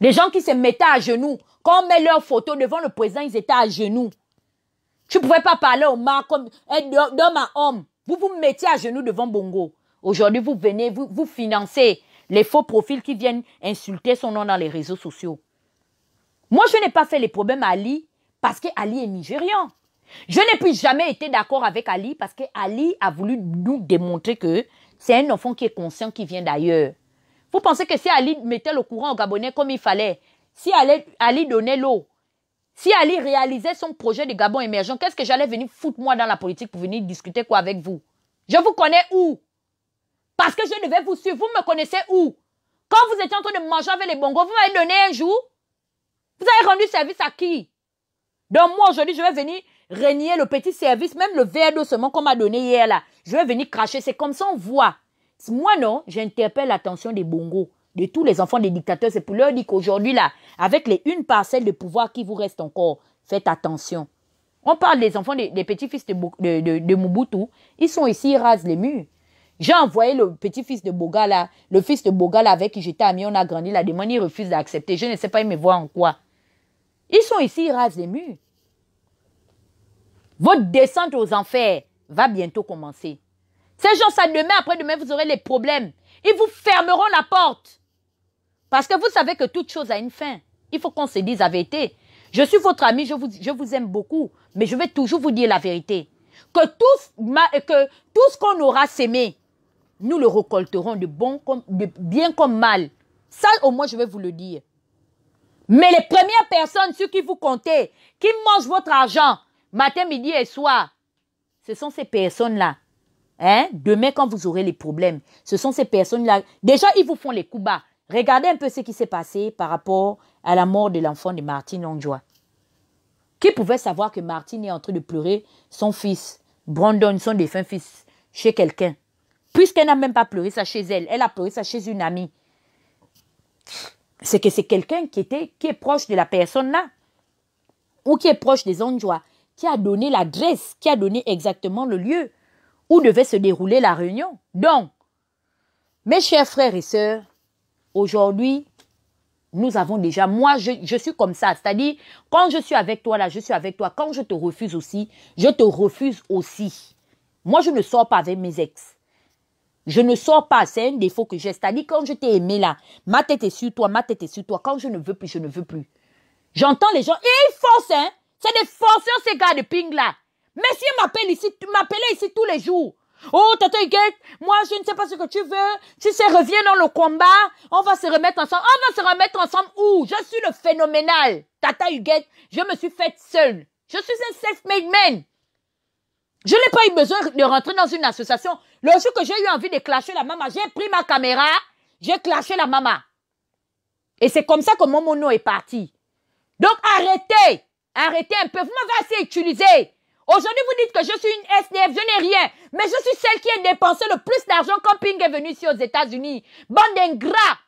Les gens qui se mettaient à genoux, quand on met leur photo devant le président, ils étaient à genoux. Tu ne pouvais pas parler au marques comme d'homme à homme. Vous vous mettez à genoux devant Bongo. Aujourd'hui, vous venez, vous, financez les faux profils qui viennent insulter son nom dans les réseaux sociaux. Moi, je n'ai pas fait les problèmes à Ali parce que Ali est nigérian. Je n'ai plus jamais été d'accord avec Ali parce que Ali a voulu nous démontrer que c'est un enfant qui est conscient, qui vient d'ailleurs. Vous pensez que si Ali mettait le courant au Gabonais comme il fallait, si Ali donnait l'eau, si Ali réalisait son projet de Gabon émergent, qu'est-ce que j'allais venir foutre moi dans la politique pour venir discuter quoi avec vous Je vous connais où Parce que je devais vous suivre. Vous me connaissez où Quand vous étiez en train de manger avec les Bongos, vous m'avez donné un jour Vous avez rendu service à qui Donc moi aujourd'hui, je vais venir régner le petit service, même le verre d'eau seulement qu'on m'a donné hier là. Je vais venir cracher. C'est comme ça on voit. Moi non, j'interpelle l'attention des Bongos de tous les enfants des dictateurs. C'est pour leur dire qu'aujourd'hui, là, avec les une parcelle de pouvoir qui vous reste encore, faites attention. On parle des enfants des, petits-fils de, de, Mobutu. Ils sont ici, ils rasent les murs. J'ai envoyé le petit-fils de Boga, là, le fils de Boga, là, avec qui j'étais ami, on a grandi, la demande, il refuse d'accepter. Je ne sais pas, ils me voient en quoi. Ils sont ici, ils rasent les murs. Votre descente aux enfers va bientôt commencer. Ces gens, ça demain, après-demain, vous aurez les problèmes. Ils vous fermeront la porte. Parce que vous savez que toute chose a une fin. Il faut qu'on se dise la vérité. Je suis votre ami, je vous, je vous aime beaucoup, mais je vais toujours vous dire la vérité. Que tout, que tout ce qu'on aura s'aimé, nous le récolterons de, bon comme, bien comme mal. Ça, au moins, je vais vous le dire. Mais les premières personnes, sur qui vous comptez, qui mangent votre argent, matin, midi et soir, ce sont ces personnes-là. Hein? Demain, quand vous aurez les problèmes, ce sont ces personnes-là. Déjà, ils vous font les coups bas. Regardez un peu ce qui s'est passé par rapport à la mort de l'enfant de Martine Onjoa. Qui pouvait savoir que Martine est en train de pleurer son fils, Brandon, son défunt fils, chez quelqu'un Puisqu'elle n'a même pas pleuré ça chez elle, elle a pleuré ça chez une amie. C'est que c'est quelqu'un qui, était, qui est proche de la personne là, ou qui est proche des Onjoa, qui a donné l'adresse, qui a donné exactement le lieu où devait se dérouler la réunion. Donc, mes chers frères et sœurs, Aujourd'hui, nous avons déjà, moi, je, suis comme ça. C'est-à-dire, quand je suis avec toi, là, je suis avec toi. Quand je te refuse aussi, je te refuse aussi. Moi, je ne sors pas avec mes ex. Je ne sors pas, c'est un défaut que j'ai. C'est-à-dire, quand je t'ai aimé là, ma tête est sur toi, ma tête est sur toi. Quand je ne veux plus, je ne veux plus. J'entends les gens, eh, ils forcent, hein. C'est des forceurs, ces gars de ping là. Messieurs m'appelle ici, m'appelaient ici tous les jours. Oh, tata Huguette, moi, je ne sais pas ce que tu veux. Si c'est revient dans le combat. On va se remettre ensemble. On va se remettre ensemble où? Je suis le phénoménal. Tata Huguette, je me suis faite seule. Je suis un self-made man. Je n'ai pas eu besoin de rentrer dans une association. Le jour que j'ai eu envie de clasher la maman, j'ai pris ma caméra, j'ai clashé la maman. Et c'est comme ça que mon mono est parti. Donc arrêtez, arrêtez un peu. Vous m'avez assez utilisé. Aujourd'hui, vous dites que je suis une SDF, je n'ai rien. Mais je suis celle qui a dépensé le plus d'argent quand Ping est venu ici aux États-Unis. Bande gras.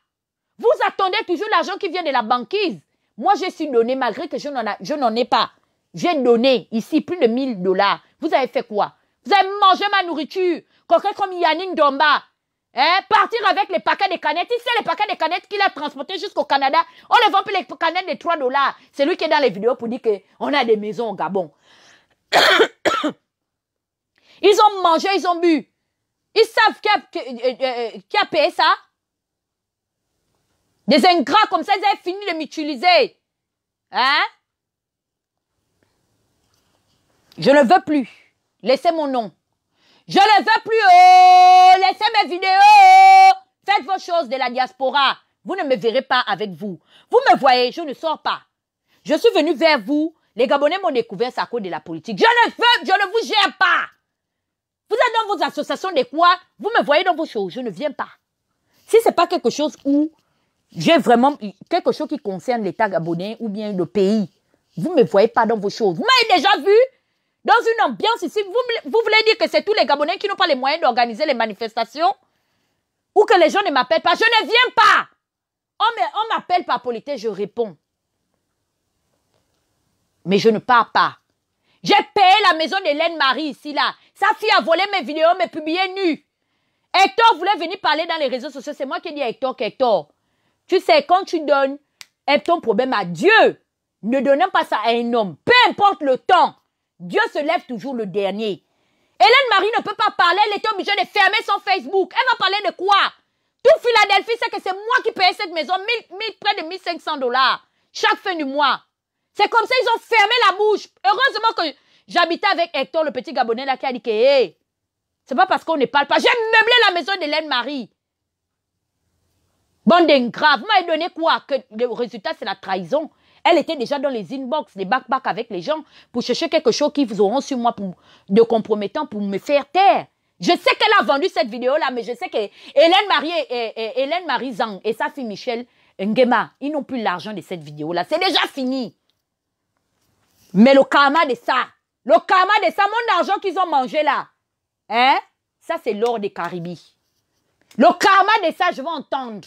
Vous attendez toujours l'argent qui vient de la banquise. Moi, je suis donné malgré que je n'en ai pas. J'ai donné ici plus de 1000 dollars. Vous avez fait quoi Vous avez mangé ma nourriture. Quelqu'un comme Yannick Domba. Hein, partir avec les paquets de canettes. Il sait les paquets de canettes qu'il a transportés jusqu'au Canada. On ne vend plus les canettes de 3 dollars. C'est lui qui est dans les vidéos pour dire qu'on a des maisons au Gabon. ils ont mangé, ils ont bu. Ils savent qui a, euh, euh, euh, payé ça. Des ingrats comme ça, ils avaient fini de m'utiliser. Hein? Je ne veux plus. Laissez mon nom. Je ne veux plus. Oh, laissez mes vidéos. Faites vos choses de la diaspora. Vous ne me verrez pas avec vous. Vous me voyez, je ne sors pas. Je suis venu vers vous les Gabonais m'ont découvert ça à cause de la politique. Je ne veux, je ne vous gère pas. Vous êtes dans vos associations de quoi Vous me voyez dans vos choses. Je ne viens pas. Si ce n'est pas quelque chose où j'ai vraiment quelque chose qui concerne l'État gabonais ou bien le pays, vous ne me voyez pas dans vos choses. Vous m'avez déjà vu, dans une ambiance ici, vous, vous voulez dire que c'est tous les Gabonais qui n'ont pas les moyens d'organiser les manifestations ou que les gens ne m'appellent pas. Je ne viens pas. On m'appelle par politesse, je réponds mais je ne pars pas. J'ai payé la maison d'Hélène Marie ici, là. Sa fille a volé mes vidéos, mes publiés nus. Hector voulait venir parler dans les réseaux sociaux. C'est moi qui ai dit à Hector tu sais, quand tu donnes ton problème à Dieu, ne donnons pas ça à un homme. Peu importe le temps, Dieu se lève toujours le dernier. Hélène Marie ne peut pas parler, elle était obligée de fermer son Facebook. Elle va parler de quoi Tout Philadelphie sait que c'est moi qui paye cette maison, près de 1500 dollars, chaque fin du mois. C'est comme ça, ils ont fermé la bouche. Heureusement que j'habitais avec Hector, le petit Gabonais, là, qui a dit que, c'est pas parce qu'on ne parle pas. J'ai meublé la maison d'Hélène Marie. Bande grave, Vous m'avez donné quoi Que le résultat, c'est la trahison. Elle était déjà dans les inbox, les backpacks avec les gens pour chercher quelque chose qu'ils auront sur moi pour, de compromettant pour me faire taire. Je sais qu'elle a vendu cette vidéo-là, mais je sais que Hélène Marie et, Hélène Marie Zang et sa fille Michel Nguema, ils n'ont plus l'argent de cette vidéo-là. C'est déjà fini. Mais le karma de ça, le karma de ça, mon argent qu'ils ont mangé là, hein, ça c'est l'or des Caraïbes. Le karma de ça, je vais entendre.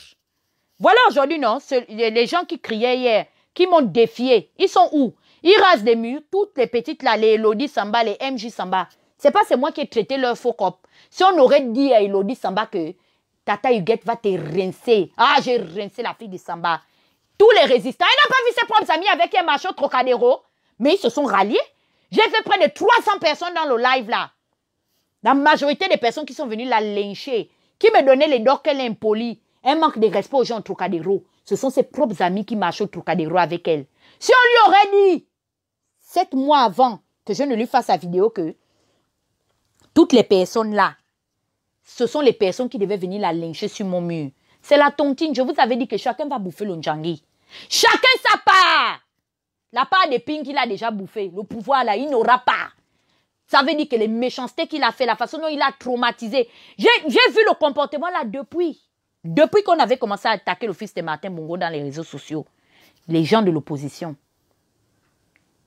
Voilà aujourd'hui, non, les gens qui criaient hier, qui m'ont défié, ils sont où Ils rasent des murs, toutes les petites là, les Elodie Samba, les MJ Samba. C'est pas c'est moi qui ai traité leur faux cop. Si on aurait dit à Elodie Samba que Tata Huguette va te rincer. Ah, j'ai rincé la fille de Samba. Tous les résistants. Elle n'a pas vu ses propres amis avec un macho trocadéro. Mais ils se sont ralliés. J'ai fait près de 300 personnes dans le live là. La majorité des personnes qui sont venues la lyncher, qui me donnaient les dors qu'elle est impolie, un manque de respect aux gens au Trocadéro. Ce sont ses propres amis qui marchent au Trocadéro avec elle. Si on lui aurait dit, sept mois avant que je ne lui fasse la vidéo, que toutes les personnes là, ce sont les personnes qui devaient venir la lyncher sur mon mur. C'est la tontine. Je vous avais dit que chacun va bouffer le Chacun sa part. La part de Ping qu'il a déjà bouffé, le pouvoir là, il n'aura pas. Ça veut dire que les méchancetés qu'il a fait, la façon dont il a traumatisé. J'ai vu le comportement là depuis. Depuis qu'on avait commencé à attaquer le fils de Martin Mongo dans les réseaux sociaux. Les gens de l'opposition.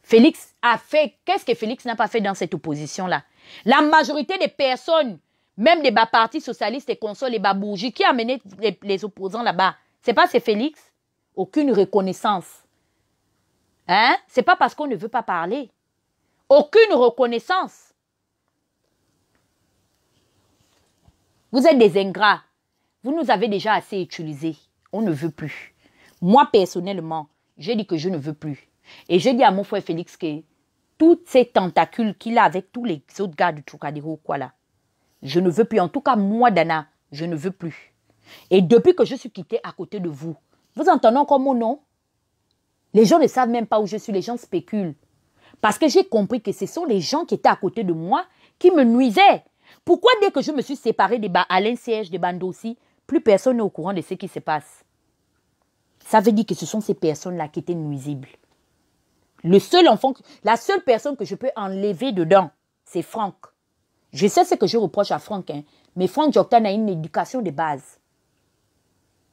Félix a fait. Qu'est-ce que Félix n'a pas fait dans cette opposition-là La majorité des personnes, même des bas partis socialistes et consoles, et bas qui a amené les, opposants là-bas, c'est pas c'est Félix Aucune reconnaissance. Hein? C'est pas parce qu'on ne veut pas parler. Aucune reconnaissance. Vous êtes des ingrats. Vous nous avez déjà assez utilisés. On ne veut plus. Moi, personnellement, j'ai dit que je ne veux plus. Et j'ai dit à mon frère Félix que toutes ces tentacules qu'il a avec tous les autres gars du Trocadéro, quoi je ne veux plus. En tout cas, moi, Dana, je ne veux plus. Et depuis que je suis quittée à côté de vous, vous entendez encore mon nom les gens ne savent même pas où je suis, les gens spéculent. Parce que j'ai compris que ce sont les gens qui étaient à côté de moi qui me nuisaient. Pourquoi dès que je me suis séparée des Alain Siège, des Bandossi, plus personne n'est au courant de ce qui se passe Ça veut dire que ce sont ces personnes-là qui étaient nuisibles. Le seul enfant, la seule personne que je peux enlever dedans, c'est Franck. Je sais ce que je reproche à Franck, hein. mais Franck Joktan a une éducation de base.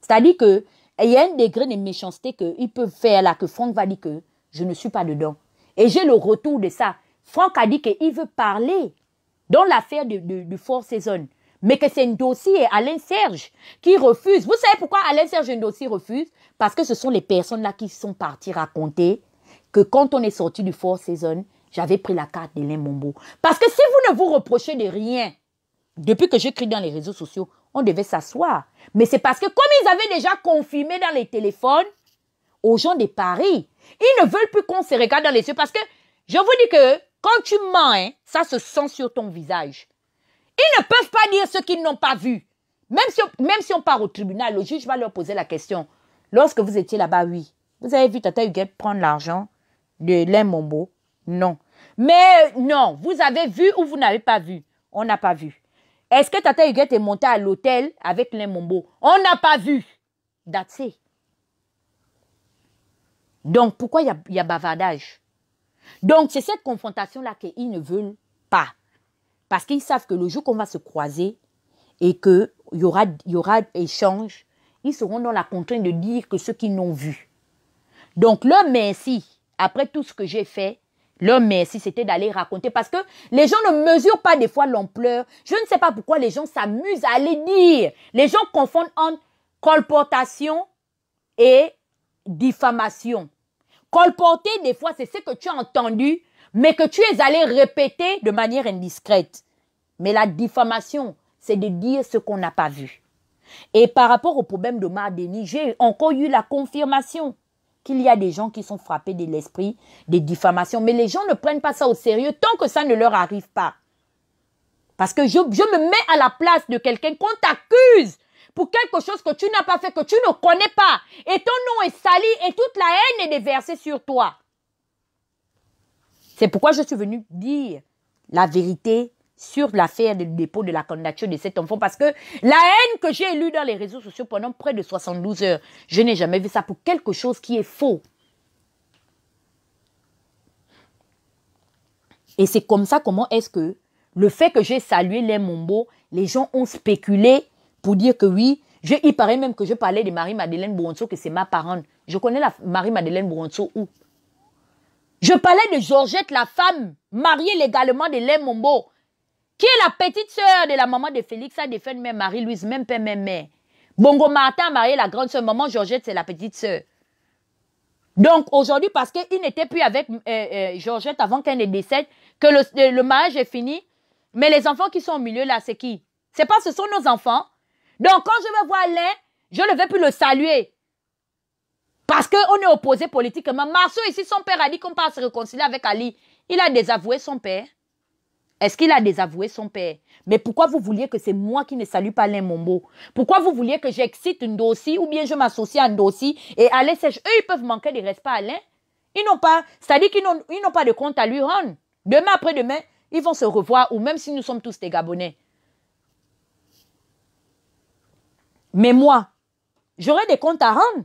C'est-à-dire que et il y a un degré de méchanceté qu'ils peuvent faire là, que Franck va dire que je ne suis pas dedans. Et j'ai le retour de ça. Franck a dit qu'il veut parler dans l'affaire du, Fort Saison, mais que c'est un dossier Alain Serge qui refuse. Vous savez pourquoi Alain Serge dossier, refuse Parce que ce sont les personnes-là qui sont parties raconter que quand on est sorti du Fort Saison, j'avais pris la carte d'Hélène Mombo. Parce que si vous ne vous reprochez de rien, depuis que j'écris dans les réseaux sociaux, on devait s'asseoir. Mais c'est parce que comme ils avaient déjà confirmé dans les téléphones aux gens de Paris, ils ne veulent plus qu'on se regarde dans les yeux parce que je vous dis que quand tu mens, hein, ça se sent sur ton visage. Ils ne peuvent pas dire ce qu'ils n'ont pas vu. Même si, on, même si on part au tribunal, le juge va leur poser la question. Lorsque vous étiez là-bas, oui. Vous avez vu Tata Huguette prendre l'argent de Lemombo Non. Mais euh, non, vous avez vu ou vous n'avez pas vu On n'a pas vu. Est-ce que Tata Huguette est montée à l'hôtel avec les Mombo On n'a pas vu. That's Donc, pourquoi il y, a bavardage Donc, c'est cette confrontation-là qu'ils ne veulent pas. Parce qu'ils savent que le jour qu'on va se croiser et qu'il y aura, y aura échange, ils seront dans la contrainte de dire que ce qu'ils n'ont vu. Donc, le merci, après tout ce que j'ai fait, leur merci, c'était d'aller raconter parce que les gens ne mesurent pas des fois l'ampleur. Je ne sais pas pourquoi les gens s'amusent à les dire. Les gens confondent entre colportation et diffamation. Colporter, des fois, c'est ce que tu as entendu, mais que tu es allé répéter de manière indiscrète. Mais la diffamation, c'est de dire ce qu'on n'a pas vu. Et par rapport au problème de Denis, j'ai encore eu la confirmation qu'il y a des gens qui sont frappés de l'esprit des diffamations. Mais les gens ne prennent pas ça au sérieux tant que ça ne leur arrive pas. Parce que je, je me mets à la place de quelqu'un qu'on t'accuse pour quelque chose que tu n'as pas fait, que tu ne connais pas. Et ton nom est sali et toute la haine est déversée sur toi. C'est pourquoi je suis venue dire la vérité sur l'affaire du dépôt de la candidature de cet enfant parce que la haine que j'ai lue dans les réseaux sociaux pendant près de 72 heures, je n'ai jamais vu ça pour quelque chose qui est faux. Et c'est comme ça comment est-ce que le fait que j'ai salué les Mombo, les gens ont spéculé pour dire que oui, je, il paraît même que je parlais de Marie-Madeleine Bouronceau, que c'est ma parente. Je connais la Marie-Madeleine Bouronceau où Je parlais de Georgette, la femme mariée légalement de Les Mombo qui est la petite sœur de la maman de Félix, a défend même Marie-Louise, même père, même mère. Bongo Martin marié la grande sœur, maman Georgette, c'est la petite sœur. Donc aujourd'hui, parce qu'il n'était plus avec euh, euh, Georgette avant qu'elle ne décède, que le, le, mariage est fini, mais les enfants qui sont au milieu là, c'est qui C'est pas ce sont nos enfants. Donc quand je vais voir l'un, je ne vais plus le saluer. Parce qu'on est opposé politiquement. Marceau ici, son père a dit qu'on ne pas se réconcilier avec Ali. Il a désavoué son père. Est-ce qu'il a désavoué son père Mais pourquoi vous vouliez que c'est moi qui ne salue pas les mombo Pourquoi vous vouliez que j'excite une dossier ou bien je m'associe à un dossier et Alain Sèche Eux, ils peuvent manquer de respect à Alain. Ils n'ont pas, c'est-à-dire qu'ils n'ont pas de compte à lui rendre. Demain après-demain, ils vont se revoir ou même si nous sommes tous des Gabonais. Mais moi, j'aurai des comptes à rendre.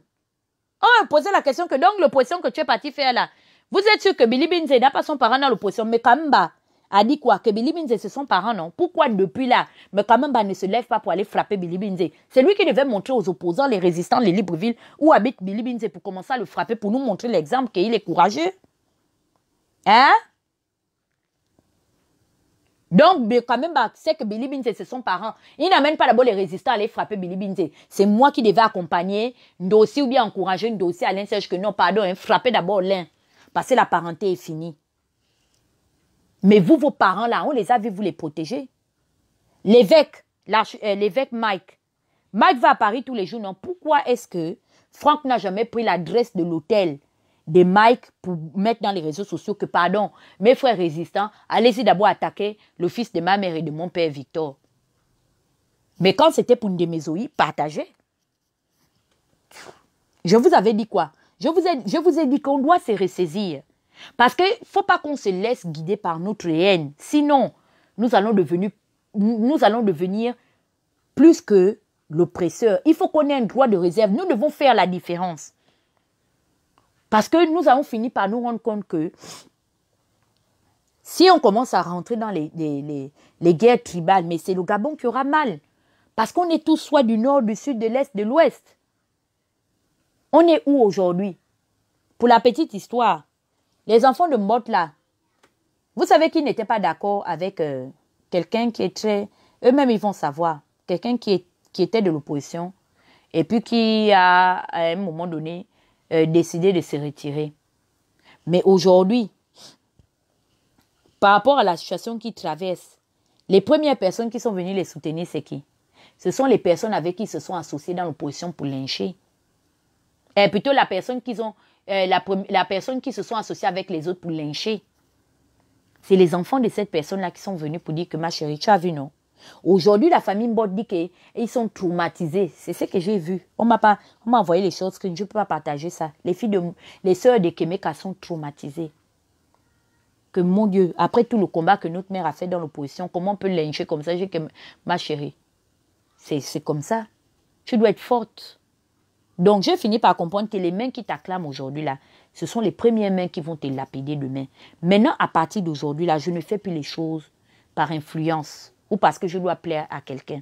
Oh, hein, posez la question que donc l'opposition que tu es parti faire là, vous êtes sûr que Billy Binze n'a pas son parent dans l'opposition, mais Kamba, a dit quoi Que Billy Binze, c'est son parent, non Pourquoi depuis là Mais quand même, bah, ne se lève pas pour aller frapper Billy Binze. C'est lui qui devait montrer aux opposants, les résistants, les Libreville, où habite Billy Binze pour commencer à le frapper, pour nous montrer l'exemple qu'il est courageux. Hein donc, quand même, bah, c'est que Billy Binze, c'est son parent. Il n'amène pas d'abord les résistants à aller frapper Billy C'est moi qui devais accompagner dossier ou bien encourager dossier à Serge que non, pardon, hein, frapper d'abord l'un. Parce que la parenté est finie. Mais vous, vos parents là, on les a vus vous les protéger. L'évêque, euh, l'évêque Mike, Mike va à Paris tous les jours. Non, pourquoi est-ce que Franck n'a jamais pris l'adresse de l'hôtel de Mike pour mettre dans les réseaux sociaux que, pardon, mes frères résistants, allez-y d'abord attaquer le fils de ma mère et de mon père Victor. Mais quand c'était pour une démesoïe, partagez. Je vous avais dit quoi je vous je vous ai dit qu'on doit se ressaisir. Parce qu'il ne faut pas qu'on se laisse guider par notre haine. Sinon, nous allons devenir, nous allons devenir plus que l'oppresseur. Il faut qu'on ait un droit de réserve. Nous devons faire la différence. Parce que nous avons fini par nous rendre compte que si on commence à rentrer dans les, les, les guerres tribales, mais c'est le Gabon qui aura mal. Parce qu'on est tous soit du nord, du sud, de l'est, de l'ouest. On est où aujourd'hui Pour la petite histoire, les enfants de mode là, vous savez qu'ils n'étaient pas d'accord avec euh, quelqu'un qui était... très... Eux-mêmes, ils vont savoir. Quelqu'un qui, qui était de l'opposition et puis qui a, à un moment donné, euh, décidé de se retirer. Mais aujourd'hui, par rapport à la situation qu'ils traversent, les premières personnes qui sont venues les soutenir, c'est qui Ce sont les personnes avec qui ils se sont associés dans l'opposition pour lyncher. Et eh, plutôt la personne qu'ils ont, euh, la, personne qui se sont associées avec les autres pour lyncher. C'est les enfants de cette personne-là qui sont venus pour dire que ma chérie, tu as vu, non Aujourd'hui, la famille Mbot dit qu'ils sont traumatisés. C'est ce que j'ai vu. On m'a pas, on m'a envoyé les choses que je ne peux pas partager ça. Les filles de, les sœurs de Kemeka sont traumatisées. Que mon Dieu, après tout le combat que notre mère a fait dans l'opposition, comment on peut lyncher comme ça J'ai que ma chérie, c'est comme ça. Tu dois être forte. Donc, j'ai fini par comprendre que les mains qui t'acclament aujourd'hui, là, ce sont les premières mains qui vont te lapider demain. Maintenant, à partir d'aujourd'hui, là, je ne fais plus les choses par influence ou parce que je dois plaire à quelqu'un.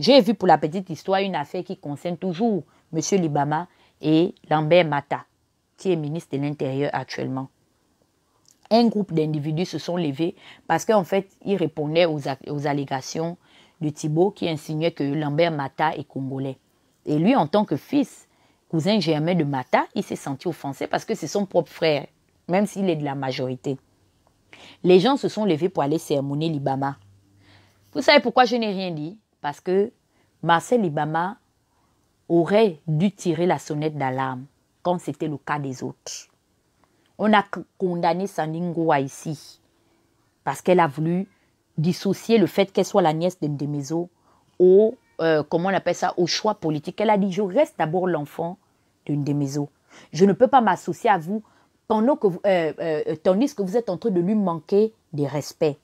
J'ai vu pour la petite histoire une affaire qui concerne toujours M. Libama et Lambert Mata, qui est ministre de l'Intérieur actuellement. Un groupe d'individus se sont levés parce qu'en fait, ils répondaient aux, allégations de Thibault qui insinuait que Lambert Mata est congolais. Et lui, en tant que fils, cousin germain de Mata, il s'est senti offensé parce que c'est son propre frère, même s'il est de la majorité. Les gens se sont levés pour aller sermonner Libama. Vous savez pourquoi je n'ai rien dit Parce que Marcel Libama aurait dû tirer la sonnette d'alarme, quand c'était le cas des autres. On a condamné Sandingoa ici, parce qu'elle a voulu dissocier le fait qu'elle soit la nièce de au euh, comment on appelle ça, au choix politique. Elle a dit, je reste d'abord l'enfant d'une des maisons. Je ne peux pas m'associer à vous pendant que euh, euh, tandis que vous êtes en train de lui manquer des respect.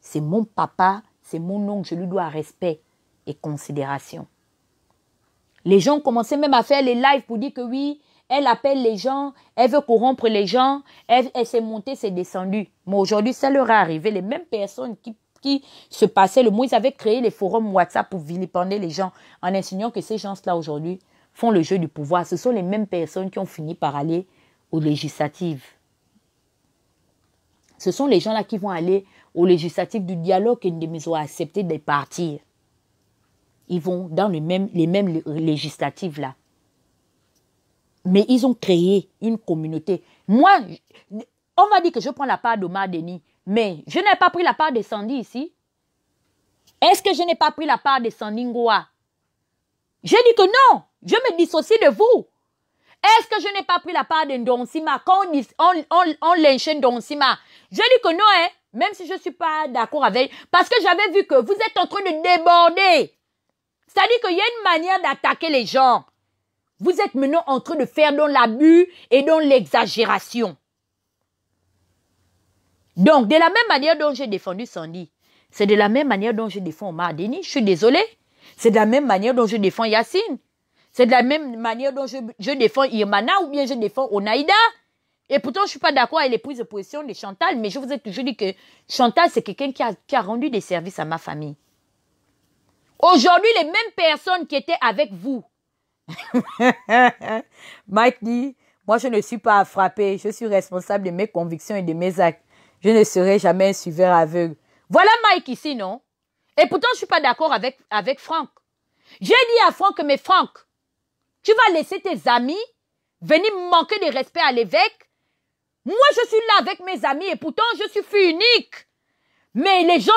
C'est mon papa, c'est mon oncle, je lui dois respect et considération. Les gens commençaient même à faire les lives pour dire que oui, elle appelle les gens, elle veut corrompre les gens, elle, elle s'est montée, s'est descendue. Mais aujourd'hui, ça leur est arrivé. Les mêmes personnes qui qui se passait le mot. Ils avaient créé les forums WhatsApp pour vilipender les gens en insinuant que ces gens-là aujourd'hui font le jeu du pouvoir. Ce sont les mêmes personnes qui ont fini par aller aux législatives. Ce sont les gens-là qui vont aller aux législatives du dialogue et ils ont accepté de partir. Ils vont dans les mêmes législatives là. Mais ils ont créé une communauté. Moi, on m'a dit que je prends la part d'Omar Denis. Mais je n'ai pas pris la part de Sandy ici. Est-ce que je n'ai pas pris la part de Sandy Ngoa J'ai dit que non, je me dissocie de vous. Est-ce que je n'ai pas pris la part de Sima quand on, on, on, on Je dis que non, hein, même si je ne suis pas d'accord avec... Parce que j'avais vu que vous êtes en train de déborder. C'est-à-dire qu'il y a une manière d'attaquer les gens. Vous êtes maintenant en train de faire dans l'abus et dans l'exagération. Donc, de la même manière dont j'ai défendu Sandy, c'est de la même manière dont je défends Omar Je suis désolée. C'est de la même manière dont je défends Yacine. C'est de la même manière dont je, défends Irmana ou bien je défends Onaïda. Et pourtant, je ne suis pas d'accord avec les prises de position de Chantal, mais je vous ai toujours dit que Chantal, c'est quelqu'un qui a, rendu des services à ma famille. Aujourd'hui, les mêmes personnes qui étaient avec vous. Mike dit, moi je ne suis pas frappé. je suis responsable de mes convictions et de mes actes je ne serai jamais un suiveur aveugle. Voilà Mike ici, non Et pourtant, je suis pas d'accord avec, avec Franck. J'ai dit à Franck, mais Franck, tu vas laisser tes amis venir manquer de respect à l'évêque Moi, je suis là avec mes amis et pourtant, je suis funique. unique. Mais les gens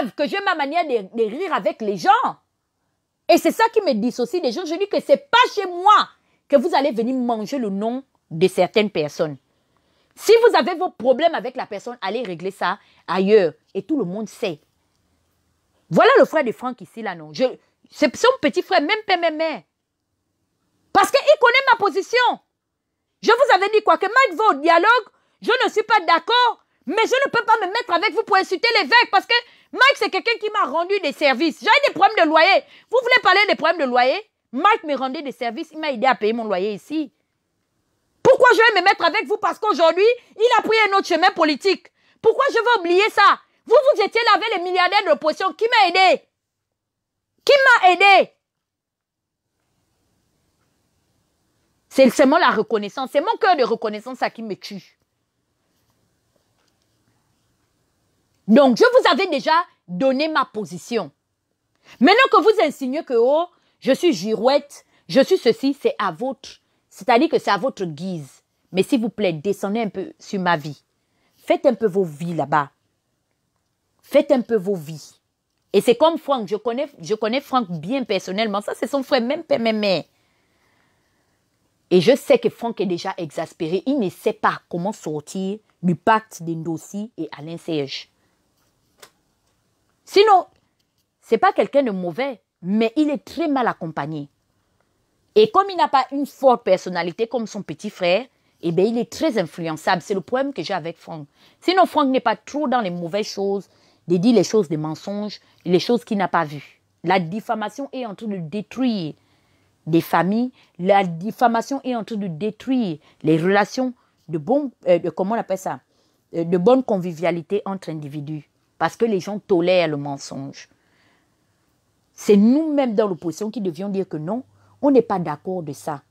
savent que j'ai ma manière de, rire avec les gens. Et c'est ça qui me dissocie des gens. Je dis que c'est pas chez moi que vous allez venir manger le nom de certaines personnes. Si vous avez vos problèmes avec la personne, allez régler ça ailleurs. Et tout le monde sait. Voilà le frère de Franck ici, là, non. C'est son petit frère, même pas même mère. Parce qu'il connaît ma position. Je vous avais dit quoi Que Mike va au dialogue, je ne suis pas d'accord, mais je ne peux pas me mettre avec vous pour insulter l'évêque parce que Mike, c'est quelqu'un qui m'a rendu des services. J'ai des problèmes de loyer. Vous voulez parler des problèmes de loyer Mike me rendait des services, il m'a aidé à payer mon loyer ici. Pourquoi je vais me mettre avec vous Parce qu'aujourd'hui, il a pris un autre chemin politique. Pourquoi je vais oublier ça Vous, vous étiez là les milliardaires de l'opposition. Qui m'a aidé Qui m'a aidé C'est seulement la reconnaissance. C'est mon cœur de reconnaissance qui me tue. Donc, je vous avais déjà donné ma position. Maintenant que vous insinuez que, oh, je suis girouette, je suis ceci, c'est à votre c'est-à-dire que c'est à votre guise. Mais s'il vous plaît, descendez un peu sur ma vie. Faites un peu vos vies là-bas. Faites un peu vos vies. Et c'est comme Franck. Je connais, je connais Franck bien personnellement. Ça, c'est son frère, même père, même mère. Et je sais que Franck est déjà exaspéré. Il ne sait pas comment sortir du pacte des et Alain Serge. Sinon, c'est pas quelqu'un de mauvais, mais il est très mal accompagné. Et comme il n'a pas une forte personnalité comme son petit frère, eh bien, il est très influençable. C'est le problème que j'ai avec Franck. Sinon, Franck n'est pas trop dans les mauvaises choses, de dire les choses des mensonges, les choses qu'il n'a pas vues. La diffamation est en train de détruire des familles. La diffamation est en train de détruire les relations de bon, euh, comment on ça, euh, de bonne convivialité entre individus. Parce que les gens tolèrent le mensonge. C'est nous-mêmes dans l'opposition qui devions dire que non, on n'est pas d'accord de ça.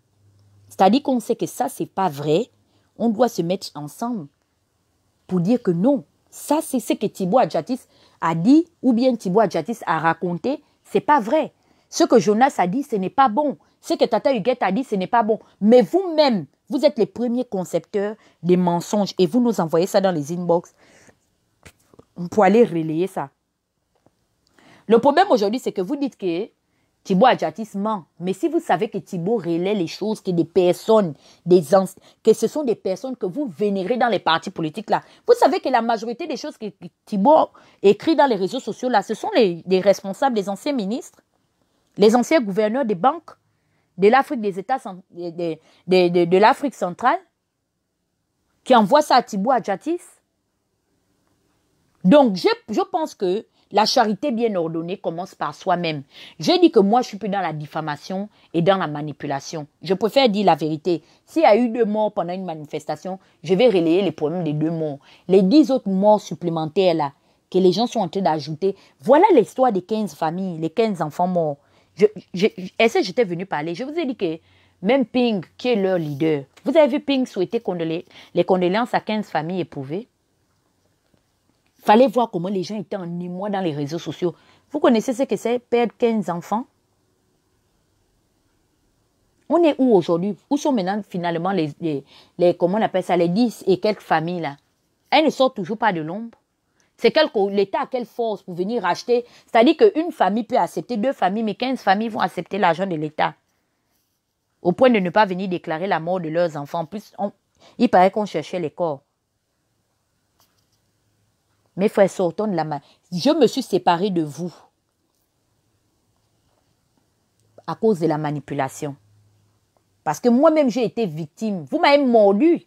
C'est-à-dire qu'on sait que ça, n'est pas vrai. On doit se mettre ensemble pour dire que non. Ça, c'est ce que Thibaut Adjatis a dit, ou bien Thibaut Adjatis a raconté. C'est pas vrai. Ce que Jonas a dit, ce n'est pas bon. Ce que Tata Huguette a dit, ce n'est pas bon. Mais vous-même, vous êtes les premiers concepteurs des mensonges et vous nous envoyez ça dans les inbox pour aller relayer ça. Le problème aujourd'hui, c'est que vous dites que Thibaut Adjatis ment. Mais si vous savez que Thibaut relaie les choses, que des personnes, que ce sont des personnes que vous vénérez dans les partis politiques là, vous savez que la majorité des choses que Thibaut écrit dans les réseaux sociaux là, ce sont les, responsables des anciens ministres, les anciens gouverneurs des banques de l'Afrique des États de, l'Afrique centrale qui envoient ça à Thibaut Adjatis. Donc je pense que la charité bien ordonnée commence par soi-même. J'ai dit que moi, je suis plus dans la diffamation et dans la manipulation. Je préfère dire la vérité. S'il y a eu deux morts pendant une manifestation, je vais relayer les problèmes des deux morts. Les dix autres morts supplémentaires, là, que les gens sont en train d'ajouter. Voilà l'histoire des 15 familles, les 15 enfants morts. Je, ce que j'étais venu parler Je vous ai dit que même Ping, qui est leur leader, vous avez vu Ping souhaiter les condoléances à 15 familles éprouvées Fallait voir comment les gens étaient en émoi dans les réseaux sociaux. Vous connaissez ce que c'est perdre 15 enfants On est où aujourd'hui Où sont maintenant finalement les, les, comment on appelle ça, les 10 et quelques familles là Elles ne sortent toujours pas de l'ombre. C'est l'État a quelle force pour venir racheter C'est-à-dire qu'une famille peut accepter deux familles, mais 15 familles vont accepter l'argent de l'État. Au point de ne pas venir déclarer la mort de leurs enfants. En plus, il paraît qu'on cherchait les corps. Mes frères sortons de la main. Je me suis séparé de vous à cause de la manipulation. Parce que moi-même, j'ai été victime. Vous m'avez mordu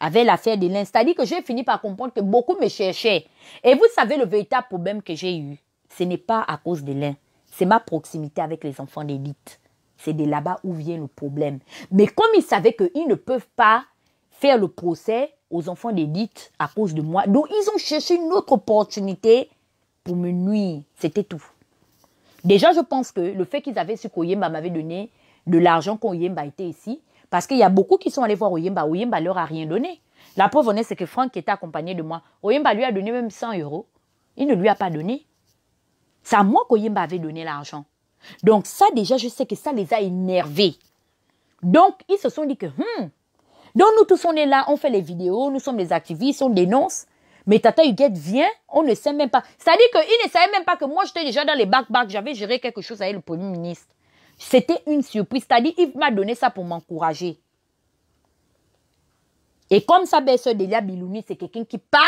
avec l'affaire de dire que j'ai fini par comprendre que beaucoup me cherchaient. Et vous savez le véritable problème que j'ai eu. Ce n'est pas à cause de l'un. C'est ma proximité avec les enfants d'élite. C'est de là-bas où vient le problème. Mais comme ils savaient qu'ils ne peuvent pas faire le procès, aux enfants d'édite à cause de moi. Donc ils ont cherché une autre opportunité pour me nuire. C'était tout. Déjà, je pense que le fait qu'ils avaient su qu'Oyemba m'avait donné de l'argent quand Oyemba était ici, parce qu'il y a beaucoup qui sont allés voir Oyemba, Oyemba leur a rien donné. La preuve en c'est que Franck qui était accompagné de moi, Oyemba lui a donné même 100 euros. Il ne lui a pas donné. C'est à moi qu'Oyemba avait donné l'argent. Donc ça, déjà, je sais que ça les a énervés. Donc, ils se sont dit que, hmm, donc nous tous, on est là, on fait les vidéos, nous sommes des activistes, on dénonce. Mais Tata Huguette vient, on ne sait même pas. C'est-à-dire qu'il ne savait même pas que moi, j'étais déjà dans les back j'avais géré quelque chose avec le Premier ministre. C'était une surprise. C'est-à-dire qu'il m'a donné ça pour m'encourager. Et comme sa belle-sœur Delia Bilouni, c'est quelqu'un qui parle,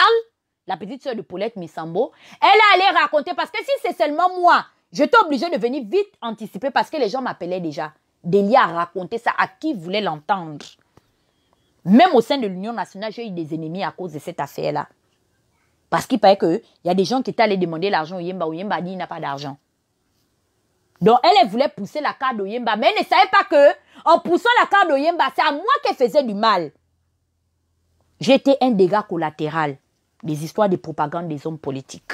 la petite sœur de Paulette Missambo, elle allait raconter parce que si c'est seulement moi, j'étais obligée de venir vite anticiper parce que les gens m'appelaient déjà. Delia a raconté ça à qui voulait l'entendre. Même au sein de l'Union nationale, j'ai eu des ennemis à cause de cette affaire-là. Parce qu'il paraît qu'il y a des gens qui étaient allés demander l'argent au Yemba. Au Yemba dit il n'a pas d'argent. Donc, elle, voulait pousser la carte au Yemba, mais elle ne savait pas que, en poussant la carte au Yemba, c'est à moi qu'elle faisait du mal. J'étais un dégât collatéral des histoires de propagande des hommes politiques.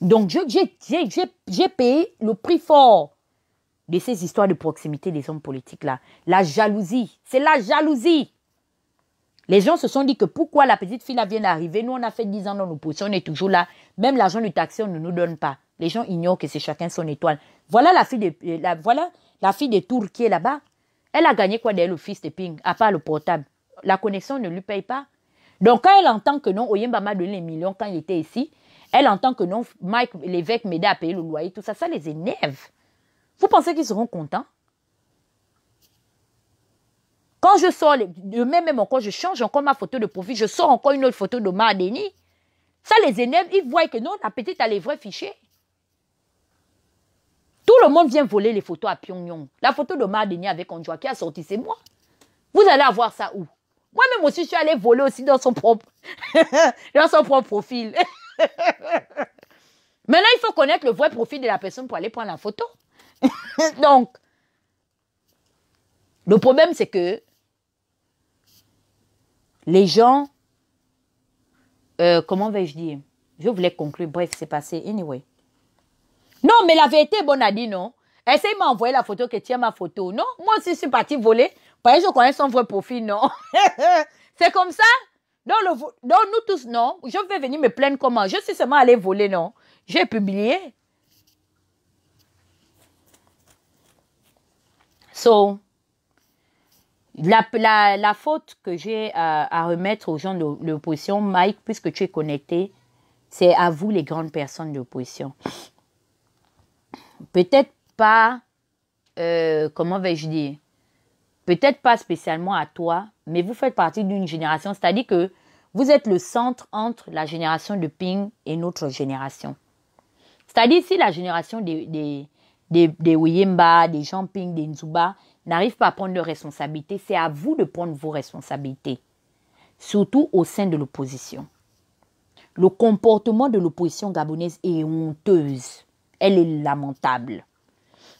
Donc, j'ai payé le prix fort de ces histoires de proximité des hommes politiques-là. La jalousie, c'est la jalousie. Les gens se sont dit que pourquoi la petite fille là vient d'arriver, nous on a fait 10 ans dans nos positions, on est toujours là, même l'argent du taxi on ne nous donne pas. Les gens ignorent que c'est chacun son étoile. Voilà la fille de, euh, la, voilà la fille de Tour qui est là-bas. Elle a gagné quoi d'elle le fils de Ping, à part le portable La connexion ne lui paye pas. Donc quand elle entend que non, Oyemba m'a donné les millions quand il était ici, elle entend que non, Mike, l'évêque m'aidait à payer le loyer, tout ça, ça les énerve. Vous pensez qu'ils seront contents Quand je sors, les, même, même encore, je change encore ma photo de profil, je sors encore une autre photo de ma Denis. Ça les énerve, ils voient que non, la petite a les vrais fichiers. Tout le monde vient voler les photos à Pyongyang. La photo de Mardini avec Onjoa qui a sorti, c'est moi. Vous allez avoir ça où Moi-même aussi, je suis allée voler aussi dans son propre, dans son propre profil. Maintenant, il faut connaître le vrai profil de la personne pour aller prendre la photo. Donc, le problème, c'est que les gens, euh, comment vais-je dire Je voulais conclure, bref, c'est passé, anyway. Non, mais la vérité Bon non Essaye m'envoyer m'envoyer la photo que tient ma photo. Non, moi aussi, je suis partie voler. je connais son vrai profil, non C'est comme ça donc, le, donc, nous tous, non. Je vais venir me plaindre comment Je suis seulement allé voler, non J'ai publié. So, la, faute que j'ai à, remettre aux gens de, l'opposition, Mike, puisque tu es connecté, c'est à vous les grandes personnes de l'opposition. Peut-être pas, euh, comment vais-je dire, peut-être pas spécialement à toi, mais vous faites partie d'une génération, c'est-à-dire que vous êtes le centre entre la génération de Ping et notre génération. C'est-à-dire si la génération des, des, des des Jamping, des Nzuba, n'arrivent pas à prendre leurs responsabilités, c'est à vous de prendre vos responsabilités, surtout au sein de l'opposition. Le comportement de l'opposition gabonaise est honteuse, elle est lamentable.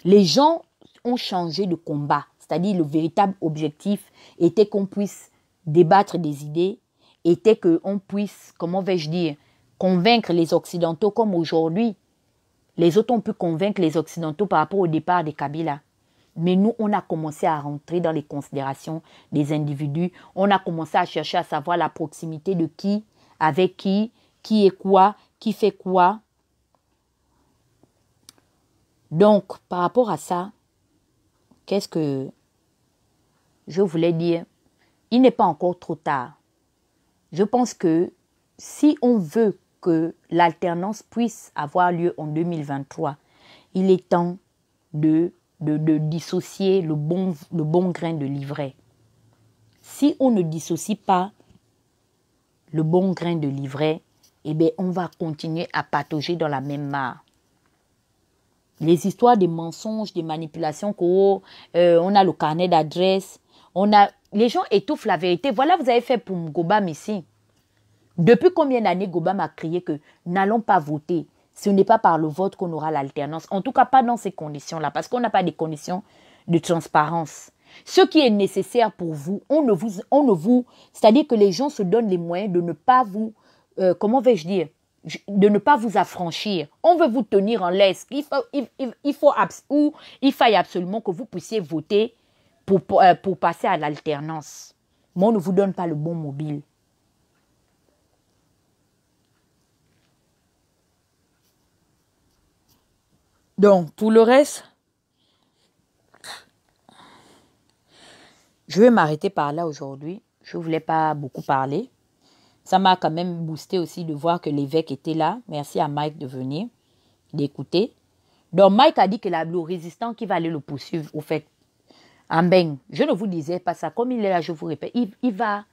Les gens ont changé de combat, c'est-à-dire le véritable objectif était qu'on puisse débattre des idées, était qu'on puisse, comment vais-je dire, convaincre les Occidentaux comme aujourd'hui les autres ont pu convaincre les Occidentaux par rapport au départ des Kabila. Mais nous, on a commencé à rentrer dans les considérations des individus. On a commencé à chercher à savoir la proximité de qui, avec qui, qui est quoi, qui fait quoi. Donc, par rapport à ça, qu'est-ce que je voulais dire Il n'est pas encore trop tard. Je pense que si on veut que l'alternance puisse avoir lieu en 2023, il est temps de, de, dissocier le bon, le bon grain de livret. Si on ne dissocie pas le bon grain de livret, eh bien, on va continuer à patauger dans la même mare. Les histoires des mensonges, des manipulations, oh, euh, on a le carnet d'adresse, on a... Les gens étouffent la vérité. Voilà, vous avez fait pour Mgobam ici. Depuis combien d'années Gobam a crié que n'allons pas voter Ce n'est pas par le vote qu'on aura l'alternance. En tout cas, pas dans ces conditions-là, parce qu'on n'a pas des conditions de transparence. Ce qui est nécessaire pour vous, on ne vous, on ne vous, c'est-à-dire que les gens se donnent les moyens de ne pas vous, euh, comment vais-je dire, de ne pas vous affranchir. On veut vous tenir en laisse. Il faut, il, faut absolument que vous puissiez voter pour, euh, pour passer à l'alternance. Mais on ne vous donne pas le bon mobile. Donc, tout le reste, je vais m'arrêter par là aujourd'hui. Je ne voulais pas beaucoup parler. Ça m'a quand même boosté aussi de voir que l'évêque était là. Merci à Mike de venir, d'écouter. Donc, Mike a dit que la blue résistant qui va aller le poursuivre, au fait, ben, Je ne vous disais pas ça. Comme il est là, je vous répète, il va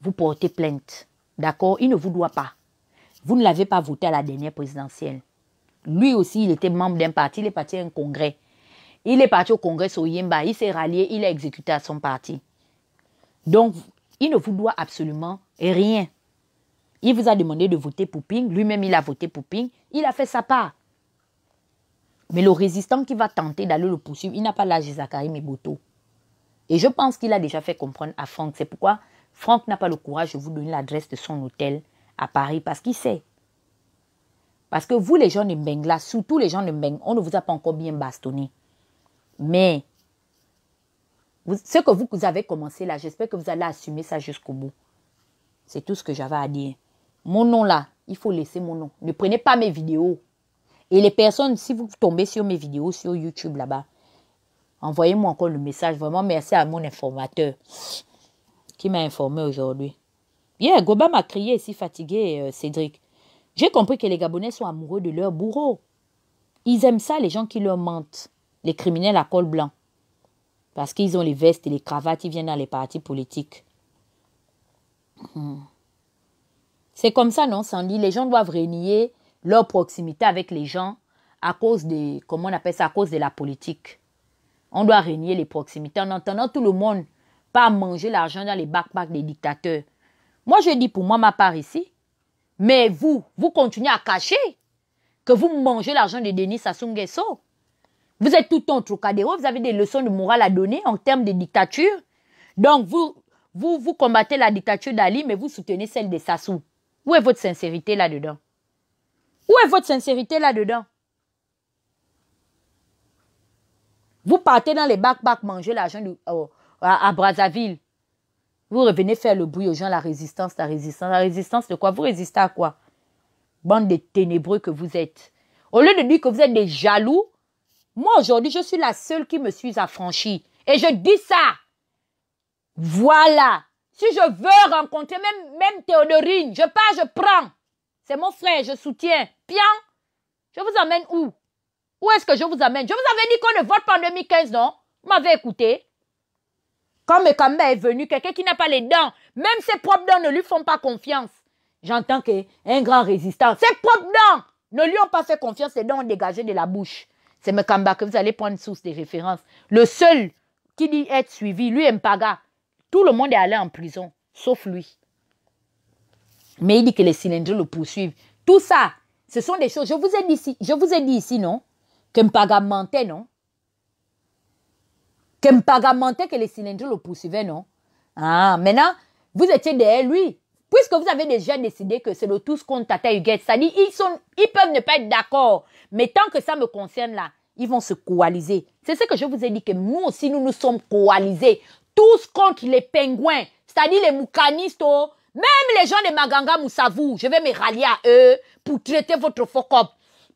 vous porter plainte. D'accord Il ne vous doit pas. Vous ne l'avez pas voté à la dernière présidentielle lui aussi, il était membre d'un parti, il est parti à un congrès. Il est parti au congrès Yemba, il s'est rallié, il a exécuté à son parti. Donc, il ne vous doit absolument rien. Il vous a demandé de voter pour Ping, lui-même il a voté pour Ping, il a fait sa part. Mais le résistant qui va tenter d'aller le poursuivre, il n'a pas l'âge de Zachary Miboto. Et je pense qu'il a déjà fait comprendre à Franck. C'est pourquoi Franck n'a pas le courage de vous donner l'adresse de son hôtel à Paris, parce qu'il sait parce que vous, les gens de Bengla, là, surtout les gens de meng, on ne vous a pas encore bien bastonné. Mais ce que vous, vous, avez commencé là, j'espère que vous allez assumer ça jusqu'au bout. C'est tout ce que j'avais à dire. Mon nom là, il faut laisser mon nom. Ne prenez pas mes vidéos. Et les personnes, si vous tombez sur mes vidéos sur YouTube là-bas, envoyez-moi encore le message. Vraiment, merci à mon informateur qui m'a informé aujourd'hui. Yeah, Goba m'a crié si fatigué, euh, Cédric. J'ai compris que les Gabonais sont amoureux de leurs bourreaux. Ils aiment ça, les gens qui leur mentent, les criminels à col blanc. Parce qu'ils ont les vestes et les cravates, ils viennent dans les partis politiques. Hmm. C'est comme ça, non, Sandy Les gens doivent renier leur proximité avec les gens à cause de, comment on appelle ça, à cause de la politique. On doit renier les proximités en entendant tout le monde pas manger l'argent dans les backpacks des dictateurs. Moi, je dis pour moi, ma part ici, mais vous, vous continuez à cacher que vous mangez l'argent de Denis Sassou Nguesso. Vous êtes tout en trocadéro, vous avez des leçons de morale à donner en termes de dictature. Donc vous, vous, vous combattez la dictature d'Ali, mais vous soutenez celle de Sassou. Où est votre sincérité là-dedans Où est votre sincérité là-dedans Vous partez dans les bacs-bacs manger l'argent euh, à Brazzaville. Vous revenez faire le bruit aux gens, la résistance, la résistance, la résistance de quoi Vous résistez à quoi Bande de ténébreux que vous êtes. Au lieu de dire que vous êtes des jaloux, moi aujourd'hui, je suis la seule qui me suis affranchie. Et je dis ça. Voilà. Si je veux rencontrer même, même Théodorine, je pars, je prends. C'est mon frère, je soutiens. Pian, Je vous emmène où Où est-ce que je vous amène Je vous avais dit qu'on ne vote pas en 2015, non Vous m'avez écouté quand Mekamba est venu, quelqu'un qui n'a pas les dents, même ses propres dents ne lui font pas confiance. J'entends qu'un grand résistant, ses propres dents ne lui ont pas fait confiance, ses dents ont dégagé de la bouche. C'est Mekamba que vous allez prendre source de référence. Le seul qui dit être suivi, lui, Mpaga, tout le monde est allé en prison, sauf lui. Mais il dit que les cylindres le poursuivent. Tout ça, ce sont des choses. Je vous ai dit ici, je vous ai dit ici non, que Mpaga mentait, non que Mpaga que les cylindres le poursuivaient, non Ah, maintenant, vous étiez derrière lui. Puisque vous avez déjà décidé que c'est le tous contre Tata Huguette, ils, sont, ils peuvent ne pas être d'accord. Mais tant que ça me concerne là, ils vont se coaliser. C'est ce que je vous ai dit, que nous aussi, nous nous sommes coalisés. Tous contre les pingouins, c'est-à-dire les moukanistes, oh. même les gens de Maganga Moussavou, je vais me rallier à eux pour traiter votre faux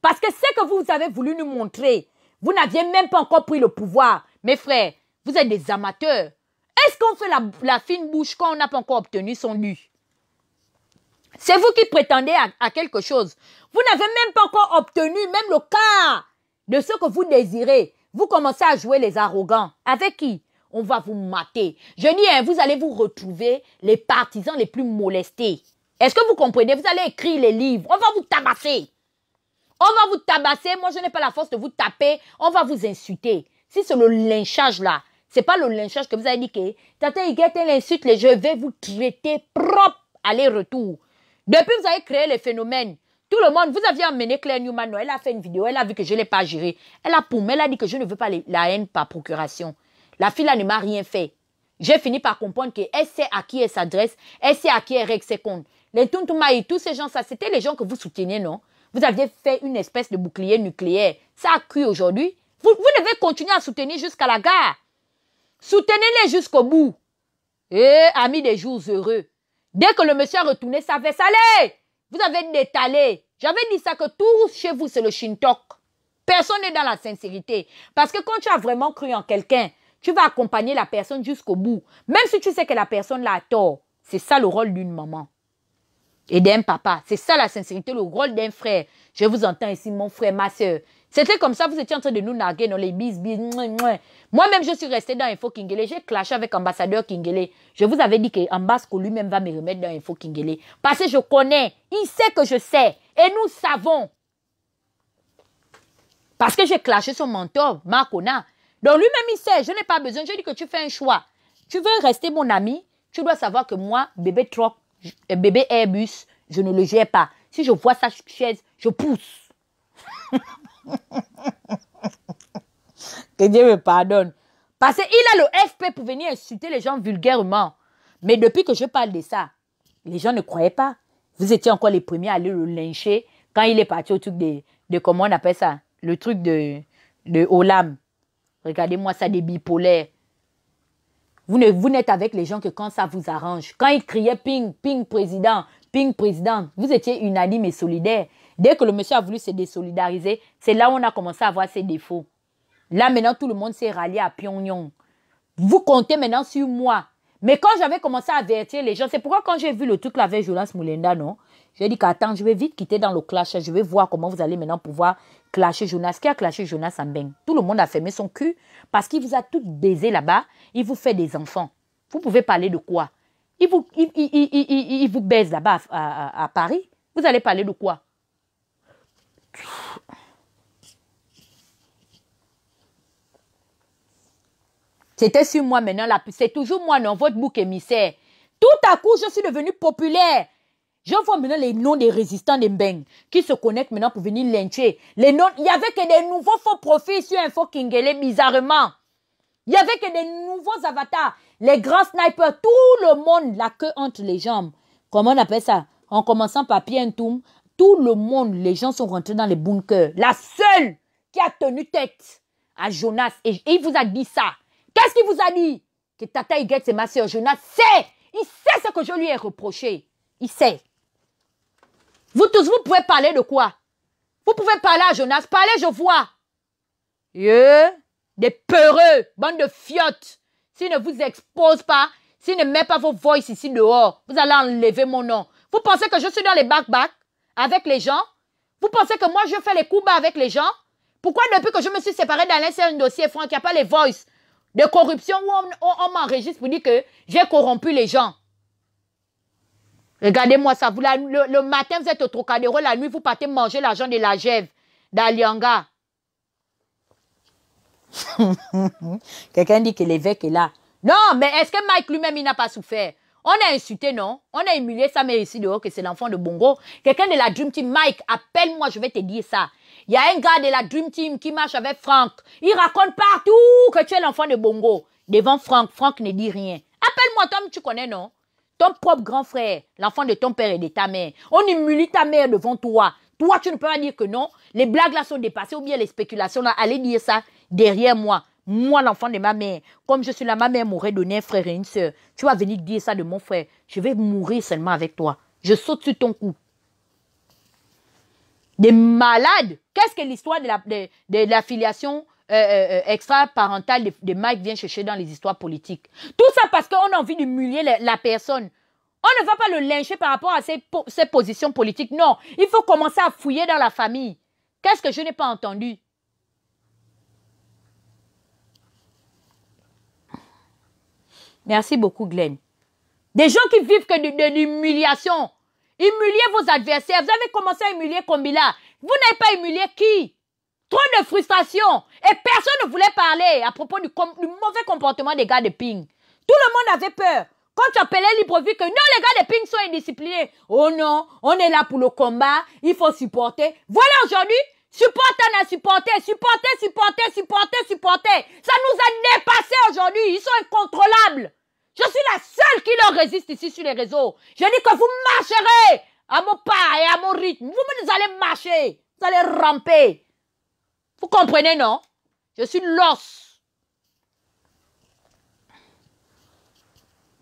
Parce que ce que vous avez voulu nous montrer, vous n'aviez même pas encore pris le pouvoir. Mes frères, vous êtes des amateurs. Est-ce qu'on fait la, fine bouche quand on n'a pas encore obtenu son dû C'est vous qui prétendez à, quelque chose. Vous n'avez même pas encore obtenu même le quart de ce que vous désirez. Vous commencez à jouer les arrogants. Avec qui On va vous mater. Je dis, hein, vous allez vous retrouver les partisans les plus molestés. Est-ce que vous comprenez Vous allez écrire les livres. On va vous tabasser. On va vous tabasser. Moi, je n'ai pas la force de vous taper. On va vous insulter. Si c'est le lynchage là, c'est pas le lynchage que vous avez dit que Tata Iguette insulte je vais vous traiter propre aller-retour. Depuis, vous avez créé les phénomènes. Tout le monde, vous aviez amené Claire Newman. elle a fait une vidéo, elle a vu que je ne l'ai pas géré, Elle a poumé, elle a dit que je ne veux pas la haine par procuration. La fille là ne m'a rien fait. J'ai fini par comprendre qu'elle sait à qui elle s'adresse, elle sait à qui elle règle ses comptes. Les Tuntuma et tous ces gens, ça, c'était les gens que vous soutenez, non Vous aviez fait une espèce de bouclier nucléaire. Ça a cru aujourd'hui. Vous, devez continuer à soutenir jusqu'à la gare. Soutenez-les jusqu'au bout. Eh, amis des jours heureux. Dès que le monsieur a retourné ça va salé. vous avez détalé. J'avais dit ça que tout chez vous, c'est le shintok. Personne n'est dans la sincérité. Parce que quand tu as vraiment cru en quelqu'un, tu vas accompagner la personne jusqu'au bout. Même si tu sais que la personne l'a tort. C'est ça le rôle d'une maman et d'un papa. C'est ça la sincérité, le rôle d'un frère. Je vous entends ici, mon frère, ma soeur. C'était comme ça, vous étiez en train de nous narguer dans les bis, bis Moi-même, je suis resté dans Info Kingele. J'ai clashé avec ambassadeur Kingele. Je vous avais dit qu'Ambasco lui-même va me remettre dans Info Kingele. Parce que je connais. Il sait que je sais. Et nous savons. Parce que j'ai clashé son mentor, Marcona. Donc lui-même, il sait. Je n'ai pas besoin. Je dis que tu fais un choix. Tu veux rester mon ami. Tu dois savoir que moi, bébé troc, un eh, bébé Airbus, je ne le gère pas. Si je vois sa chaise, je pousse. que Dieu me pardonne. Parce qu'il a le FP pour venir insulter les gens vulgairement. Mais depuis que je parle de ça, les gens ne croyaient pas. Vous étiez encore les premiers à aller le lyncher quand il est parti au truc de, de comment on appelle ça Le truc de, de Olam. Regardez-moi ça, des bipolaires. Vous ne vous n'êtes avec les gens que quand ça vous arrange. Quand ils criaient ping, ping président, ping président, vous étiez unanime et solidaire. Dès que le monsieur a voulu se désolidariser, c'est là où on a commencé à voir ses défauts. Là maintenant, tout le monde s'est rallié à Pyongyang. Vous comptez maintenant sur moi. Mais quand j'avais commencé à avertir les gens, c'est pourquoi quand j'ai vu le truc là avec Jonas Moulenda, non J'ai dit qu'attends, je vais vite quitter dans le clash, je vais voir comment vous allez maintenant pouvoir clasher Jonas. Qui a clashé Jonas Ben Tout le monde a fermé son cul parce qu'il vous a tout baisé là-bas. Il vous fait des enfants. Vous pouvez parler de quoi il vous, il, il, vous baise là-bas à, Paris. Vous allez parler de quoi C'était sur moi maintenant, c'est toujours moi, dans votre bouc émissaire. Tout à coup, je suis devenue populaire. Je vois maintenant les noms des résistants des Mbeng qui se connectent maintenant pour venir lyncher. Les noms, il y avait que des nouveaux faux profils sur Info Kingele, bizarrement. Il y avait que des nouveaux avatars. Les grands snipers, tout le monde, la queue entre les jambes. Comment on appelle ça En commençant par Pierre Ntoum, tout le monde, les gens sont rentrés dans les bunkers. La seule qui a tenu tête à Jonas, et, il vous a dit ça. Qu'est-ce qu'il vous a dit Que Tata Iguet, c'est ma soeur Jonas, sait Il sait ce que je lui ai reproché. Il sait. Vous tous, vous pouvez parler de quoi Vous pouvez parler à Jonas. Parlez, je vois. Des peureux, bande de fiottes. S'ils ne vous exposent pas, s'ils ne mettent pas vos voices ici dehors, vous allez enlever mon nom. Vous pensez que je suis dans les back-back avec les gens Vous pensez que moi, je fais les coups bas avec les gens Pourquoi depuis que je me suis séparée d'Alain, c'est un dossier, franc il n'y a pas les voices de corruption où on, on m'enregistre pour dire que j'ai corrompu les gens Regardez-moi ça. Vous, le, matin, vous êtes au Trocadéro. La nuit, vous partez manger l'argent de la Gève, d'Alianga. Quelqu'un dit que l'évêque est là. Non, mais est-ce que Mike lui-même, il n'a pas souffert On a insulté, non On a humilié sa mère ici dehors, que c'est l'enfant de Bongo. Quelqu'un de la Dream Team, Mike, appelle-moi, je vais te dire ça. Il y a un gars de la Dream Team qui marche avec Franck. Il raconte partout que tu es l'enfant de Bongo. Devant Franck, Franck ne dit rien. Appelle-moi, Tom, tu connais, non ton propre grand frère, l'enfant de ton père et de ta mère. On humilie ta mère devant toi. Toi, tu ne peux pas dire que non. Les blagues là sont dépassées ou bien les spéculations là. Allez dire ça derrière moi. Moi, l'enfant de ma mère, comme je suis là, ma mère m'aurait donné un frère et une soeur. Tu vas venir dire ça de mon frère. Je vais mourir seulement avec toi. Je saute sur ton cou. Des malades. Qu'est-ce que l'histoire de la, de, de euh, euh, euh, extra-parental de, Mike vient chercher dans les histoires politiques. Tout ça parce qu'on a envie d'humilier la, personne. On ne va pas le lyncher par rapport à ses, positions politiques. Non, il faut commencer à fouiller dans la famille. Qu'est-ce que je n'ai pas entendu Merci beaucoup, Glenn. Des gens qui vivent que de, de l'humiliation. Humiliez vos adversaires. Vous avez commencé à humilier Combila. Vous n'avez pas humilié qui Trop de frustration. Et personne ne voulait parler à propos du, mauvais comportement des gars de ping. Tout le monde avait peur. Quand tu appelais Libreville que non, les gars de ping sont indisciplinés. Oh non, on est là pour le combat. Il faut supporter. Voilà aujourd'hui, supporter, n'a supporter, supporter, supporter, supporter, supporter. Ça nous a dépassé aujourd'hui. Ils sont incontrôlables. Je suis la seule qui leur résiste ici sur les réseaux. Je dis que vous marcherez à mon pas et à mon rythme. Vous, vous allez marcher. Vous allez ramper. Vous comprenez, non Je suis l'os.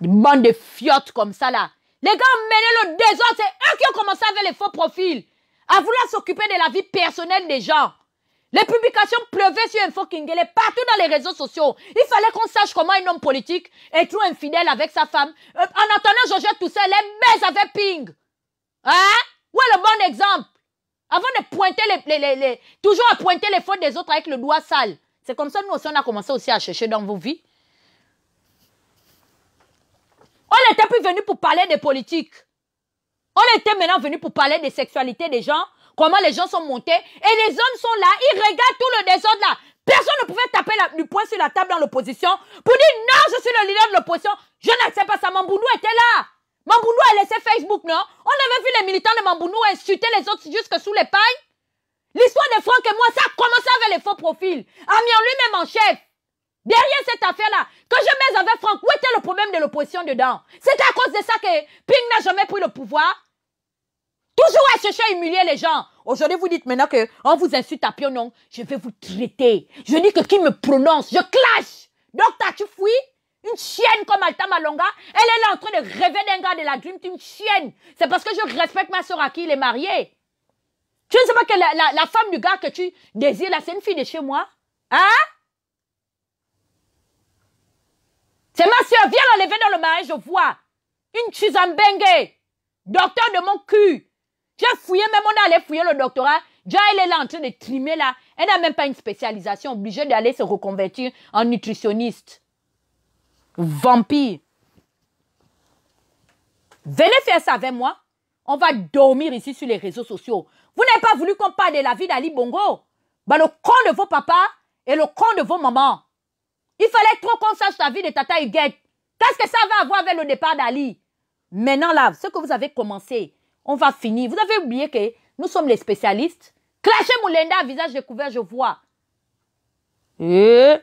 Une bande de fiottes comme ça, là. Les gars ont mené le désordre. C'est eux qui ont commencé avec les faux profils. À vouloir s'occuper de la vie personnelle des gens. Les publications pleuvaient sur Info est partout dans les réseaux sociaux. Il fallait qu'on sache comment un homme politique est trop infidèle avec sa femme. Euh, en attendant, je tout ça. les mecs avec Ping. Hein? Où est le bon exemple? Avant de pointer les, les, Toujours à pointer les fautes des autres avec le doigt sale. C'est comme ça nous aussi, on a commencé aussi à chercher dans vos vies. On n'était plus venu pour parler des politiques. On était maintenant venu pour parler des sexualités des gens, comment les gens sont montés. Et les hommes sont là, ils regardent tout le désordre là. Personne ne pouvait taper du poing sur la table dans l'opposition pour dire non, je suis le leader de l'opposition. militants de Mambounou ont insulté les autres jusque sous les pailles L'histoire de Franck et moi, ça a commencé avec les faux profils. en lui-même en chef. Derrière cette affaire-là, que je mets avec Franck, où était le problème de l'opposition dedans C'est à cause de ça que Ping n'a jamais pris le pouvoir Toujours à chercher à humilier les gens. Aujourd'hui, vous dites maintenant que on vous insulte à Pionon. je vais vous traiter. Je dis que qui me prononce, je clash. Donc, tu fouilles une chienne comme Alta Malonga, elle est là en train de rêver d'un gars de la Dream Team, chienne. C'est parce que je respecte ma soeur à qui il est marié. Tu ne sais pas que la, femme du gars que tu désires, là, c'est une fille de chez moi. Hein? C'est ma soeur, viens l'enlever dans le mariage, je vois. Une chizambengue, docteur de mon cul. J'ai fouillé, même on allé fouiller le doctorat. Déjà, elle est là en train de trimer là. Elle n'a même pas une spécialisation, obligée d'aller se reconvertir en nutritionniste. Vampire. Venez faire ça avec moi. On va dormir ici sur les réseaux sociaux. Vous n'avez pas voulu qu'on parle de la vie d'Ali Bongo. Bah, le con de vos papas et le con de vos mamans. Il fallait trop qu'on sache la vie de Tata Huguette. Qu'est-ce que ça va avoir avec le départ d'Ali Maintenant, là, ce que vous avez commencé, on va finir. Vous avez oublié que nous sommes les spécialistes. Clashez Moulenda visage découvert, je vois. Et eh?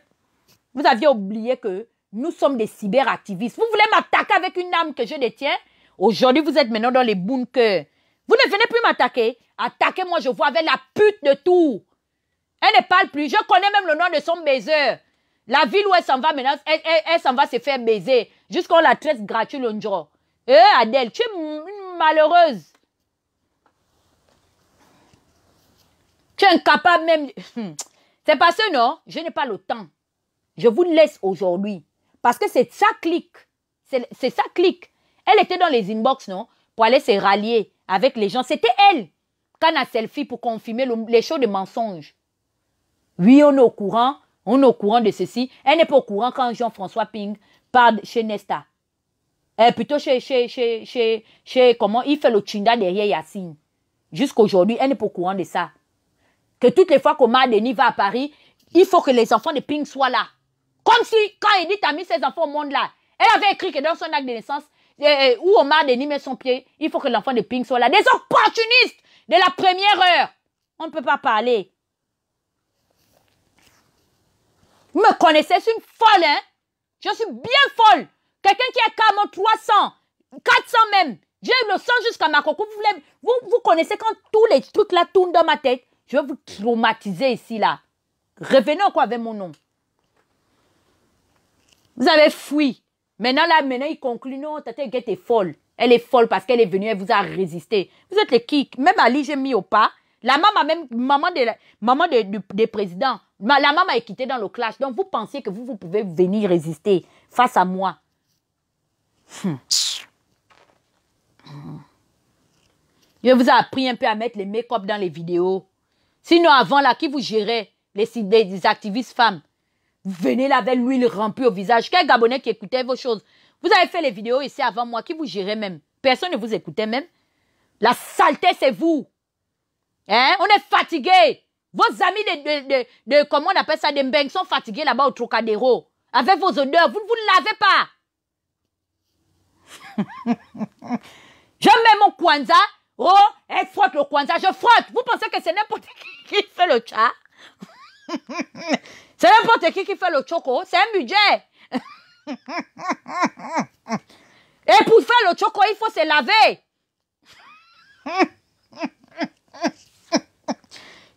vous aviez oublié que nous sommes des cyberactivistes. Vous voulez m'attaquer avec une arme que je détiens Aujourd'hui, vous êtes maintenant dans les bunkers. Vous ne venez plus m'attaquer. Attaquez-moi, je vois avec la pute de tout. Elle ne parle plus. Je connais même le nom de son baiser. La ville où elle s'en va maintenant, elle, s'en va se faire baiser. Jusqu'on la traite gratuite le Eh, Adèle, tu es malheureuse. Tu es incapable même. C'est que non Je n'ai pas le temps. Je vous laisse aujourd'hui. Parce que c'est ça clique. C'est ça clique. Elle était dans les inbox, non Pour aller se rallier avec les gens. C'était elle. a Selfie pour confirmer les choses de mensonges. Oui, on est au courant. On est au courant de ceci. Elle n'est pas au courant quand Jean-François Ping parle chez Nesta. Euh, plutôt chez, chez, comment il fait le chinda derrière Yacine. Jusqu'aujourd'hui, elle n'est pas au courant de ça. Que toutes les fois qu'Omar Denis va à Paris, il faut que les enfants de Ping soient là. Comme si, quand Edith a mis ses enfants au monde là, elle avait écrit que dans son acte de naissance, euh, euh, où Omar Denis son pied, il faut que l'enfant de Pink soit là. Des opportunistes de la première heure. On ne peut pas parler. Vous me connaissez, suis une folle, hein? Je suis bien folle. Quelqu'un qui est même 300, 400 même. J'ai le sang jusqu'à ma coco. Vous, vous, vous, connaissez quand tous les trucs là tournent dans ma tête. Je vais vous traumatiser ici, là. Revenez encore avec mon nom. Vous avez fui. Maintenant, là, maintenant, il conclut, non, Tata Guette est folle. Elle est folle parce qu'elle est venue, elle vous a résisté. Vous êtes les kicks. Même Ali, j'ai mis au pas. La maman, même maman de maman de, de, la maman est quittée dans le clash. Donc, vous pensez que vous, vous pouvez venir résister face à moi. Hmm. Hmm. Je vous ai appris un peu à mettre les make-up dans les vidéos. Sinon, avant, là, qui vous gérait les, les activistes femmes venez là avec l'huile remplie au visage. Quel Gabonais qui écoutait vos choses Vous avez fait les vidéos ici avant moi, qui vous gérait même Personne ne vous écoutait même. La saleté, c'est vous. Hein? On est fatigués Vos amis de, de, comment on appelle ça, des Mbeng sont fatigués là-bas au Trocadéro. Avec vos odeurs, vous ne vous lavez pas. je mets mon Kwanza. Oh, elle frotte le Kwanza. Je frotte. Vous pensez que c'est n'importe qui qui fait le chat C'est n'importe qui qui fait le choco. C'est un budget. Et pour faire le choco, il faut se laver.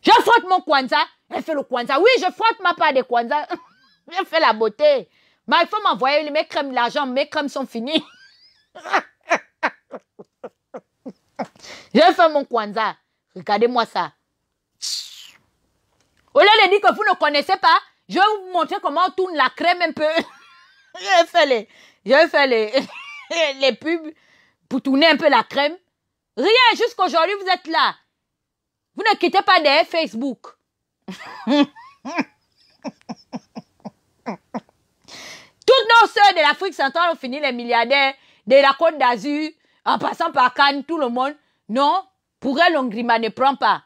Je frotte mon kwanza. Elle fait le kwanza. Oui, je frotte ma part de kwanza. Je fais la beauté. Mais il faut m'envoyer mes crèmes, l'argent. Mes crèmes sont finies. Je fais mon kwanza. Regardez-moi ça. Au lieu de dire que vous ne connaissez pas, je vais vous montrer comment on tourne la crème un peu. je vais faire les, je les, les pubs pour tourner un peu la crème. Rien, aujourd'hui, vous êtes là. Vous ne quittez pas des Facebook. Toutes nos soeurs de l'Afrique centrale ont fini les milliardaires, de la Côte d'Azur, en passant par Cannes, tout le monde. Non, pour elle, on grima ne prend pas.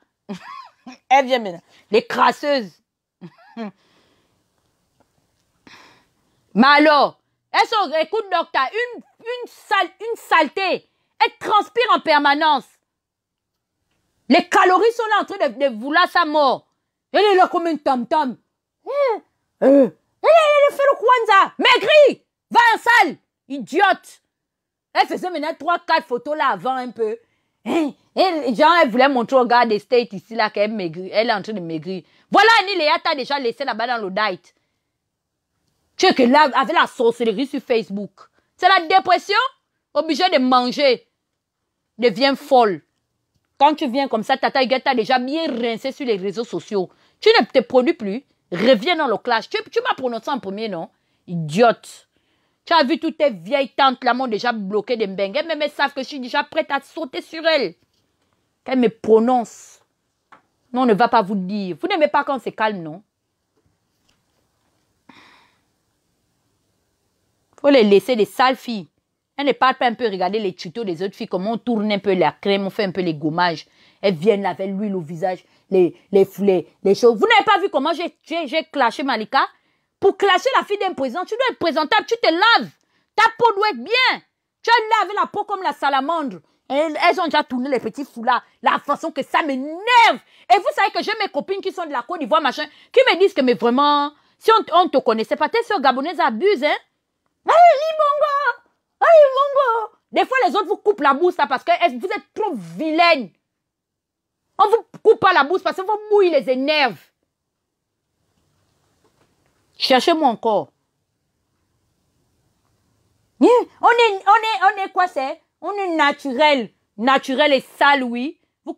elle vient maintenant. Les crasseuses. Malo, alors, écoute docteur, une, une, salle, une saleté. elle transpire en permanence. Les calories sont là en train de, vouloir sa mort. Elle est là comme une tom-tom. Eh, euh, elle, elle, fait le kwanza. Maigri. Va en salle. Idiote. Elle faisait maintenant trois, quatre photos là avant un peu. Et, eh, et, elle voulait montrer au gars des states ici là qu'elle maigrit. Elle est en train de maigrir. Voilà, Annie Léa déjà laissé là-bas dans le diet. Tu es que là, avec la sorcellerie sur Facebook, c'est la dépression. Obligé de manger. Deviens folle. Quand tu viens comme ça, Tata guette a déjà bien rincé sur les réseaux sociaux. Tu ne te produis plus. Reviens dans le clash. Tu, m'as prononcé en premier, non Idiote. Tu as vu toutes tes vieilles tantes là déjà bloqué des bengues. Mais elles savent que je suis déjà prête à sauter sur elles. Qu'elles me prononcent. Non, on ne va pas vous dire. Vous n'aimez pas quand c'est calme, non faut les laisser des sales filles. Elles ne parle pas un peu regarder les tutos des autres filles, comment on tourne un peu la crème, on fait un peu les gommages. Elles viennent laver l'huile au visage, les, les, foulées les choses. Vous n'avez pas vu comment j'ai, j'ai, clashé Malika? Pour clasher la fille d'un président, tu dois être présentable, tu te laves. Ta peau doit être bien. Tu as lavé la peau comme la salamandre. Elles, ont déjà tourné les petits foulards. La façon que ça m'énerve. Et vous savez que j'ai mes copines qui sont de la Côte d'Ivoire, machin, qui me disent que, mais vraiment, si on, ne te connaissait pas, tes soeurs gabonaises abusent, hein. Des fois, les autres vous coupent la ça parce que vous êtes trop vilaine. On vous coupe pas la bourse parce que vos mouilles les énerves. Cherchez-moi encore. Hein? On est, on est, on est quoi c'est On est naturel. Naturel et sale, oui. Vous,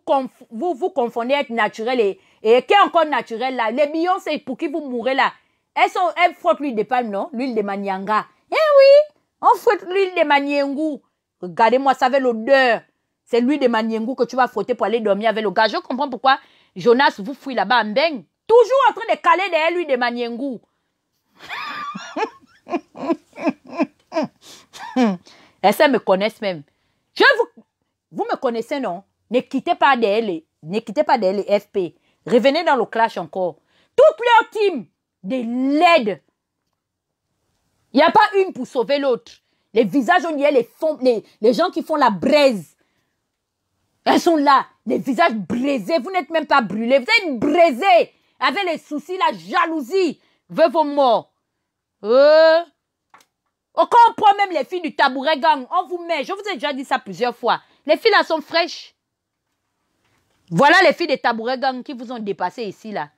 vous, vous confondez être naturel et, et qui est encore naturel là Les c'est pour qui vous mourrez là Elles, sont, elles frottent l'huile de palme, non L'huile de manianga. Eh oui, on fouette l'huile de Maniengou. Regardez-moi ça avait l'odeur. C'est l'huile de Maniengou que tu vas frotter pour aller dormir avec le gars. Je comprends pourquoi Jonas vous fouille là-bas en beng. Toujours en train de caler derrière l'huile de Maniengou. Elles me connaissent même. Je vous, vous me connaissez, non Ne quittez pas d'elle. Ne quittez pas d'elle, FP. Revenez dans le clash encore. Toute leur team de laides. Il n'y a pas une pour sauver l'autre. Les visages, on y est, les, gens qui font la braise. Elles sont là, les visages brisés. Vous n'êtes même pas brûlés, vous êtes brisés avec les soucis, la jalousie. Veux vos morts. Euh. quand on prend même les filles du tabouret gang, on vous met, je vous ai déjà dit ça plusieurs fois. Les filles là sont fraîches. Voilà les filles des tabouret gang qui vous ont dépassé ici là.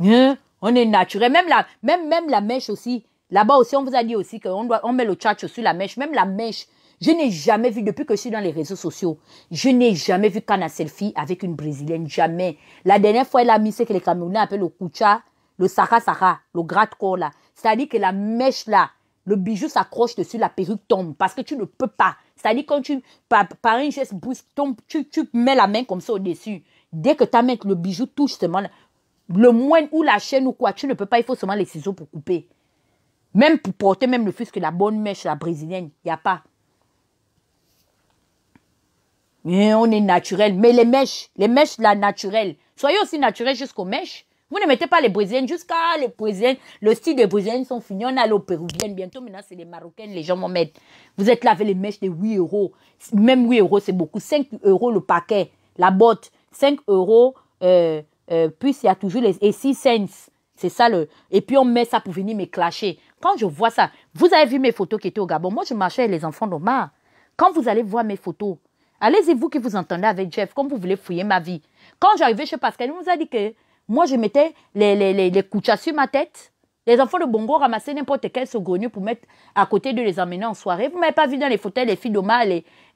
Hein? On est naturel. Même la, même, même la mèche aussi. Là-bas aussi, on vous a dit aussi qu'on doit, on met le chat sur la mèche. Même la mèche. Je n'ai jamais vu, depuis que je suis dans les réseaux sociaux, je n'ai jamais vu Kana Selfie avec une Brésilienne. Jamais. La dernière fois, elle a mis ce que les Camerounais appellent le kucha, le sara sara, le gratte-corps là. C'est-à-dire que la mèche là, le bijou s'accroche dessus, la perruque tombe parce que tu ne peux pas. C'est-à-dire quand tu, par, un geste brusque, tombe, tu, tu, mets la main comme ça au-dessus. Dès que ta main, le bijou touche moment-là, le moine ou la chaîne ou quoi, tu ne peux pas, il faut seulement les ciseaux pour couper. Même pour porter même le fils que la bonne mèche, la brésilienne, il n'y a pas. Mais on est naturel. Mais les mèches, les mèches, la naturelle. Soyez aussi naturel jusqu'aux mèches. Vous ne mettez pas les brésiliennes jusqu'à les brésiliennes. Le style des brésiliennes sont finis. On a les péruviennes. Bientôt, maintenant, c'est les marocaines. Les gens vont mettre. Vous êtes là les mèches de 8 euros. Même 8 euros, c'est beaucoup. 5 euros le paquet. La botte. 5 euros. Euh, euh, puis il y a toujours les et six cents. C'est ça le. Et puis on met ça pour venir me clasher. Quand je vois ça, vous avez vu mes photos qui étaient au Gabon. Moi, je marchais avec les enfants d'Omar. Quand vous allez voir mes photos, allez-y, vous qui vous entendez avec Jeff, comme vous voulez fouiller ma vie. Quand j'arrivais chez Pascal, il nous a dit que moi, je mettais les, les, les, sur ma tête. Les enfants de Bongo ramassaient n'importe quel saugrenu pour mettre à côté de les emmener en soirée. Vous m'avez pas vu dans les fauteuils, les filles d'Omar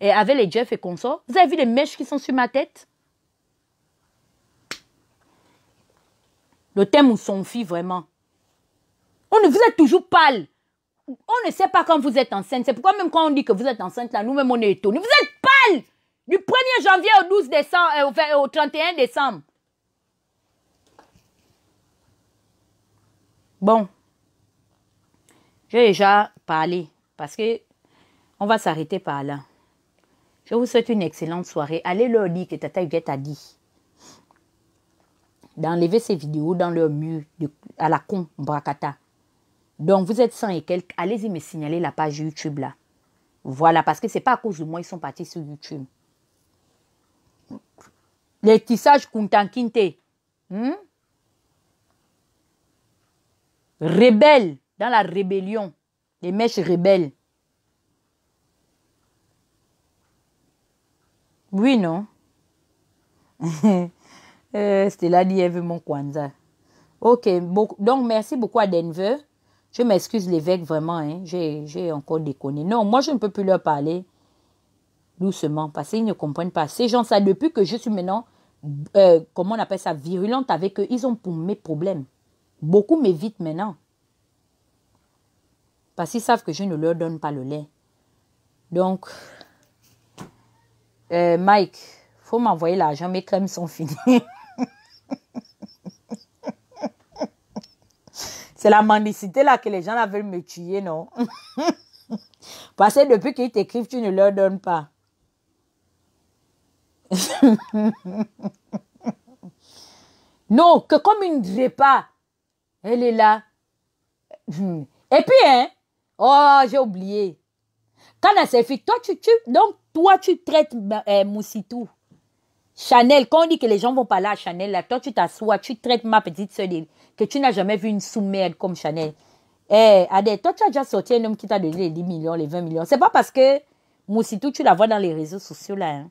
avec les Jeff et consorts. Vous avez vu les mèches qui sont sur ma tête Le thème où son fils, vraiment. On ne vous êtes toujours pâle. On ne sait pas quand vous êtes enceinte. C'est pourquoi même quand on dit que vous êtes enceinte, là, nous-mêmes, on est étonnés. Vous êtes pâle du 1er janvier au 12 décembre, euh, au 31 décembre. Bon, j'ai déjà parlé parce que on va s'arrêter par là. Je vous souhaite une excellente soirée. Allez leur dire que Tata Yvette a dit d'enlever ces vidéos dans leur mur à la con Brakata. Donc vous êtes sans et quelques, allez-y me signaler la page YouTube là. Voilà, parce que c'est pas à cause de moi, ils sont partis sur YouTube. Les tissages Kuntankinte. Hmm? Rebelles, dans la rébellion. Les mèches rebelles. Oui, non? Euh, c'était Stella dit, mon kwanza OK, donc merci beaucoup à Denver. Je m'excuse l'évêque vraiment, hein. j'ai encore déconné. Non, moi je ne peux plus leur parler doucement parce qu'ils ne comprennent pas. Ces gens, ça depuis que je suis maintenant, euh, comment on appelle ça, virulente avec eux, ils ont pour mes problèmes. Beaucoup m'évitent maintenant. Parce qu'ils savent que je ne leur donne pas le lait. Donc, euh, Mike, faut m'envoyer l'argent, mes crèmes sont finies. C'est la mendicité là que les gens veulent me tuer, non Parce que depuis qu'ils t'écrivent, tu ne leur donnes pas. non, que comme une pas, elle est là. Et puis, hein, oh, j'ai oublié. Quand elle s'est fait, toi, tu, tu, donc, toi, tu traites euh, Moussitou. Chanel, quand on dit que les gens vont pas là à Chanel, là, toi, tu t'assois, tu traites ma petite soeur que tu n'as jamais vu une sous-merde comme Chanel. Eh, toi, tu as déjà sorti un homme qui t'a donné les 10 millions, les 20 millions. C'est pas parce que Moussitou, tu la vois dans les réseaux sociaux, là. Hein?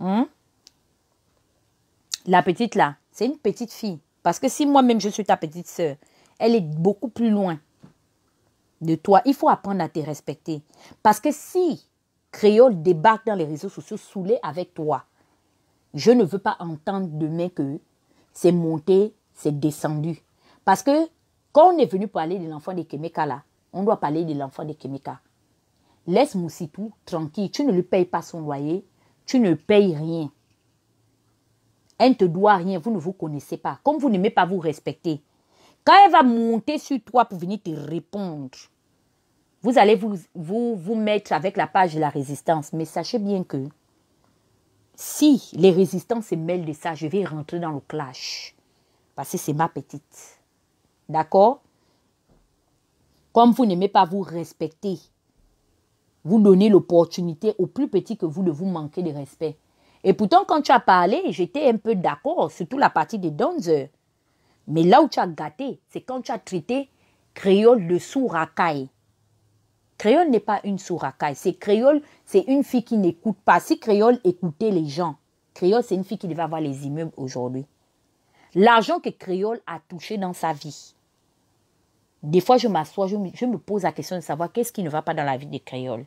Hmm? La petite, là, c'est une petite fille. Parce que si moi-même, je suis ta petite soeur, elle est beaucoup plus loin de toi. Il faut apprendre à te respecter. Parce que si Créole débarque dans les réseaux sociaux saoulé avec toi, je ne veux pas entendre demain que c'est monté, c'est descendu. Parce que quand on est venu parler de l'enfant de Kemeka là, on doit parler de l'enfant de Kemeka. Laisse Moussitou tranquille. Tu ne lui payes pas son loyer. Tu ne payes rien. Elle ne te doit rien. Vous ne vous connaissez pas. Comme vous n'aimez pas vous respecter. Quand elle va monter sur toi pour venir te répondre, vous allez vous, vous mettre avec la page de la résistance. Mais sachez bien que si les résistants se mêlent de ça, je vais rentrer dans le clash. Parce que c'est ma petite. D'accord Comme vous n'aimez pas vous respecter, vous donnez l'opportunité au plus petit que vous de vous manquer de respect. Et pourtant, quand tu as parlé, j'étais un peu d'accord, surtout la partie des donzers. Mais là où tu as gâté, c'est quand tu as traité créole de sous racaille. Créole n'est pas une souracaille. C'est Créole, c'est une fille qui n'écoute pas. Si Créole écoutait les gens, Créole, c'est une fille qui va avoir les immeubles aujourd'hui. L'argent que Créole a touché dans sa vie. Des fois, je m'assois, je, me pose la question de savoir qu'est-ce qui ne va pas dans la vie de Créole.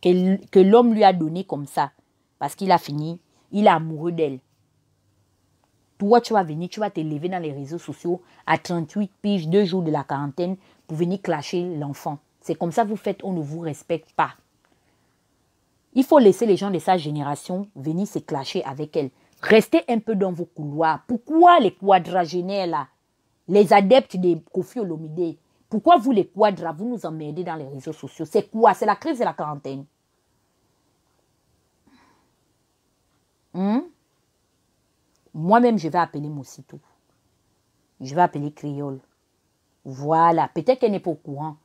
Que, que l'homme lui a donné comme ça. Parce qu'il a fini, il est amoureux d'elle. Toi, tu vas venir, tu vas te lever dans les réseaux sociaux à 38 piges, deux jours de la quarantaine, pour venir clasher l'enfant. C'est comme ça que vous faites, on ne vous respecte pas. Il faut laisser les gens de sa génération venir se clasher avec elle. Restez un peu dans vos couloirs. Pourquoi les quadragénaires là, les adeptes des Kofi pourquoi vous les quadras, vous nous emmerdez dans les réseaux sociaux C'est quoi C'est la crise de la quarantaine. Hmm? Moi-même, je vais appeler Moussitou. Je vais appeler Criole. Voilà, peut-être qu'elle n'est pas au courant.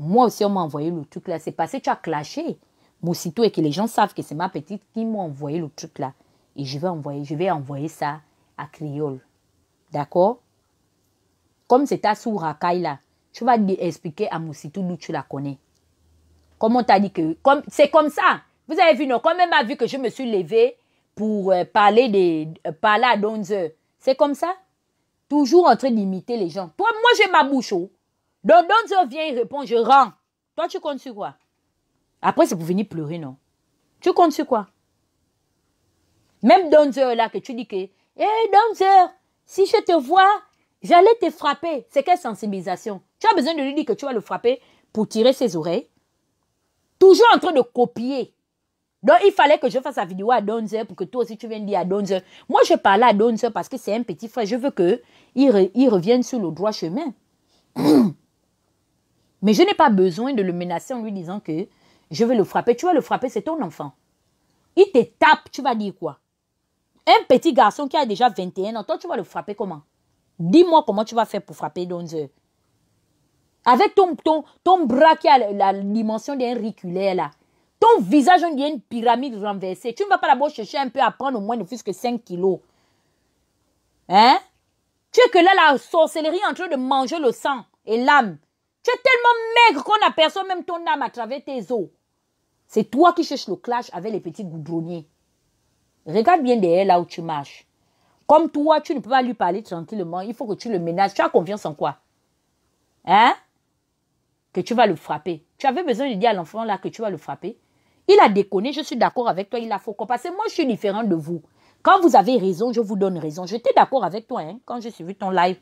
Moi aussi, on m'a envoyé le truc là. C'est parce que tu as clashé. Moussito et que les gens savent que c'est ma petite qui m'a envoyé le truc là. Et je vais envoyer, je vais envoyer ça à Criole. D'accord Comme c'est ta racaille là, tu vas expliquer à Moussito d'où tu la connais. Comment t'as dit que. C'est comme, ça. Vous avez vu, non Quand même a vu que je me suis levée pour euh, parler, des, euh, parler à Donze? C'est comme ça Toujours en train d'imiter les gens. Toi, moi, j'ai ma bouche. Oh. Donc, Donzo vient, il répond, je rends. Toi, tu comptes sur quoi Après, c'est pour venir pleurer, non Tu comptes sur quoi Même Donzo, là, que tu dis que, hé, eh, hey, si je te vois, j'allais te frapper. C'est quelle sensibilisation Tu as besoin de lui dire que tu vas le frapper pour tirer ses oreilles Toujours en train de copier. Donc, il fallait que je fasse la vidéo à Donzer pour que toi aussi tu viennes dire à Donzer. Moi, je parle à Donzer parce que c'est un petit frère. Je veux qu'il revienne sur le droit chemin. Mais je n'ai pas besoin de le menacer en lui disant que je vais le frapper. Tu vas le frapper, c'est ton enfant. Il te tape, tu vas dire quoi Un petit garçon qui a déjà 21 ans, toi, tu vas le frapper comment Dis-moi comment tu vas faire pour frapper Donze. Avec ton, ton, ton, bras qui a la dimension d'un riculaire, là. Ton visage, on dirait une pyramide renversée. Tu ne vas pas d'abord chercher un peu à prendre au moins ne plus que 5 kilos. Hein Tu es que là, la sorcellerie est en train de manger le sang et l'âme tu es tellement maigre qu'on aperçoit même ton âme à travers tes os. C'est toi qui cherches le clash avec les petits goudronniers. Regarde bien derrière là où tu marches. Comme toi, tu ne peux pas lui parler tranquillement. Il faut que tu le ménages. Tu as confiance en quoi Hein Que tu vas le frapper. Tu avais besoin de dire à l'enfant là que tu vas le frapper. Il a déconné, je suis d'accord avec toi, il a faux Parce moi, je suis différent de vous. Quand vous avez raison, je vous donne raison. J'étais d'accord avec toi hein, quand j'ai suivi ton live,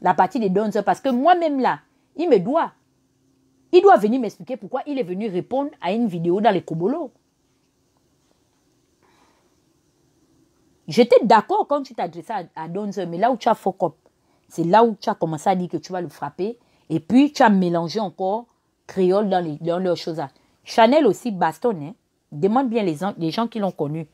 la partie des dons, parce que moi-même là, il me doit. Il doit venir m'expliquer pourquoi il est venu répondre à une vidéo dans les Kobolos. J'étais d'accord quand tu t'adressais à, à mais là où tu as c'est là où tu as commencé à dire que tu vas le frapper. Et puis, tu as mélangé encore créole dans, les, leurs choses. Chanel aussi bastonne. Hein. Demande bien les, les gens qui l'ont connu.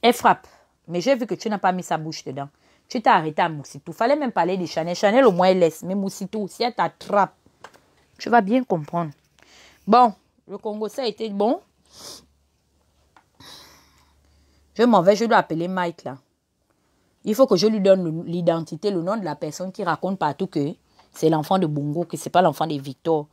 Elle frappe. Mais j'ai vu que tu n'as pas mis sa bouche dedans. Tu t'es arrêté à Moussitou. Fallait même parler de Chanel. Chanel, au moins, elle laisse. Mais Moussitou, si elle t'attrape, tu vas bien comprendre. Bon, le Congo, ça a été bon. Je m'en vais, je dois appeler Mike là. Il faut que je lui donne l'identité, le nom de la personne qui raconte partout que c'est l'enfant de Bongo, que c'est pas l'enfant de Victor,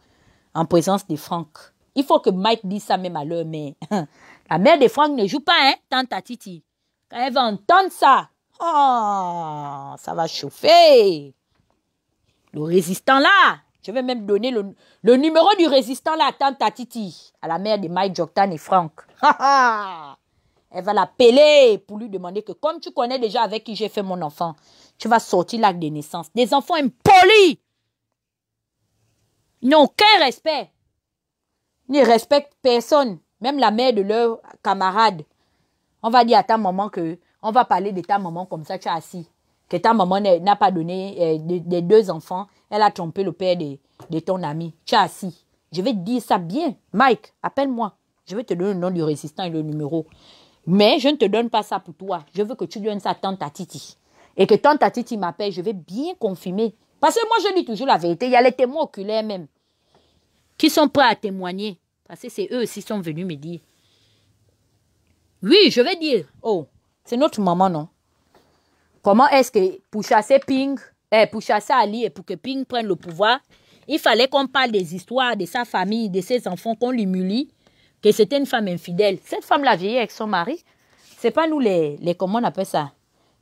en présence de Franck. Il faut que Mike dise ça même à leur mère. la mère de Franck ne joue pas, hein, à Titi. Quand elle va entendre ça, oh, ça va chauffer. Le résistant là, je vais même donner le, numéro du résistant là, tante à Titi, à la mère de Mike Joktan et Franck. elle va l'appeler pour lui demander que comme tu connais déjà avec qui j'ai fait mon enfant, tu vas sortir l'acte de naissance. Des enfants impolis. Ils n'ont aucun respect. Ils ne respectent personne, même la mère de leurs camarades. On va dire à ta maman que, on va parler de ta maman comme ça, tu as assis. Que ta maman n'a pas donné euh, des deux enfants, elle a trompé le père de, ton ami. Tu as assis. Je vais te dire ça bien. Mike, appelle-moi. Je vais te donner le nom du résistant et le numéro. Mais je ne te donne pas ça pour toi. Je veux que tu donnes ça à tante à Titi. Et que tante à Titi m'appelle, je vais bien confirmer. Parce que moi, je dis toujours la vérité. Il y a les témoins oculaires même qui sont prêts à témoigner. Parce que c'est eux aussi qui sont venus me dire. Oui, je vais dire. Oh, c'est notre maman, non? Comment est-ce que pour chasser Ping, eh, pour chasser Ali et pour que Ping prenne le pouvoir, il fallait qu'on parle des histoires de sa famille, de ses enfants, qu'on l'humilie, que c'était une femme infidèle. Cette femme l'a vieillit avec son mari. C'est pas nous les, les, comment on appelle ça,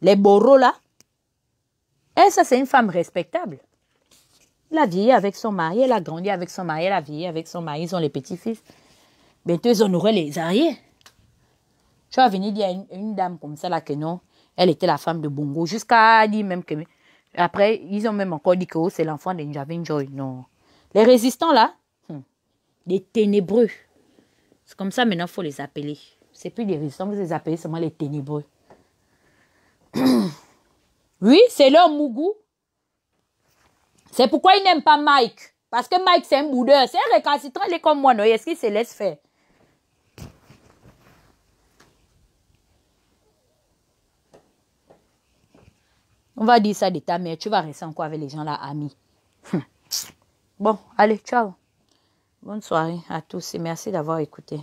les boros là. Eh ça, c'est une femme respectable. L'a a avec son mari, elle a grandi avec son mari, elle a vieilli avec son mari, ils ont les petits-fils. Mais ils en auraient les arrières. Tu vas venir dire à une, dame comme ça là que non, elle était la femme de Bongo, jusqu'à dire même que. Après, ils ont même encore dit que oh, c'est l'enfant de Njavin Joy. Non. Les résistants là, hmm, les des ténébreux. C'est comme ça maintenant, qu'il faut les appeler. C'est plus des résistants, vous les appelez seulement les ténébreux. oui, c'est leur mougou. C'est pourquoi ils n'aiment pas Mike. Parce que Mike, c'est un boudeur. C'est un récalcitrant, il est comme moi. Non, est-ce qu'il se laisse faire On va dire ça de ta mère. Tu vas rester encore avec les gens là, amis. Hum. Bon, allez, ciao. Bonne soirée à tous et merci d'avoir écouté.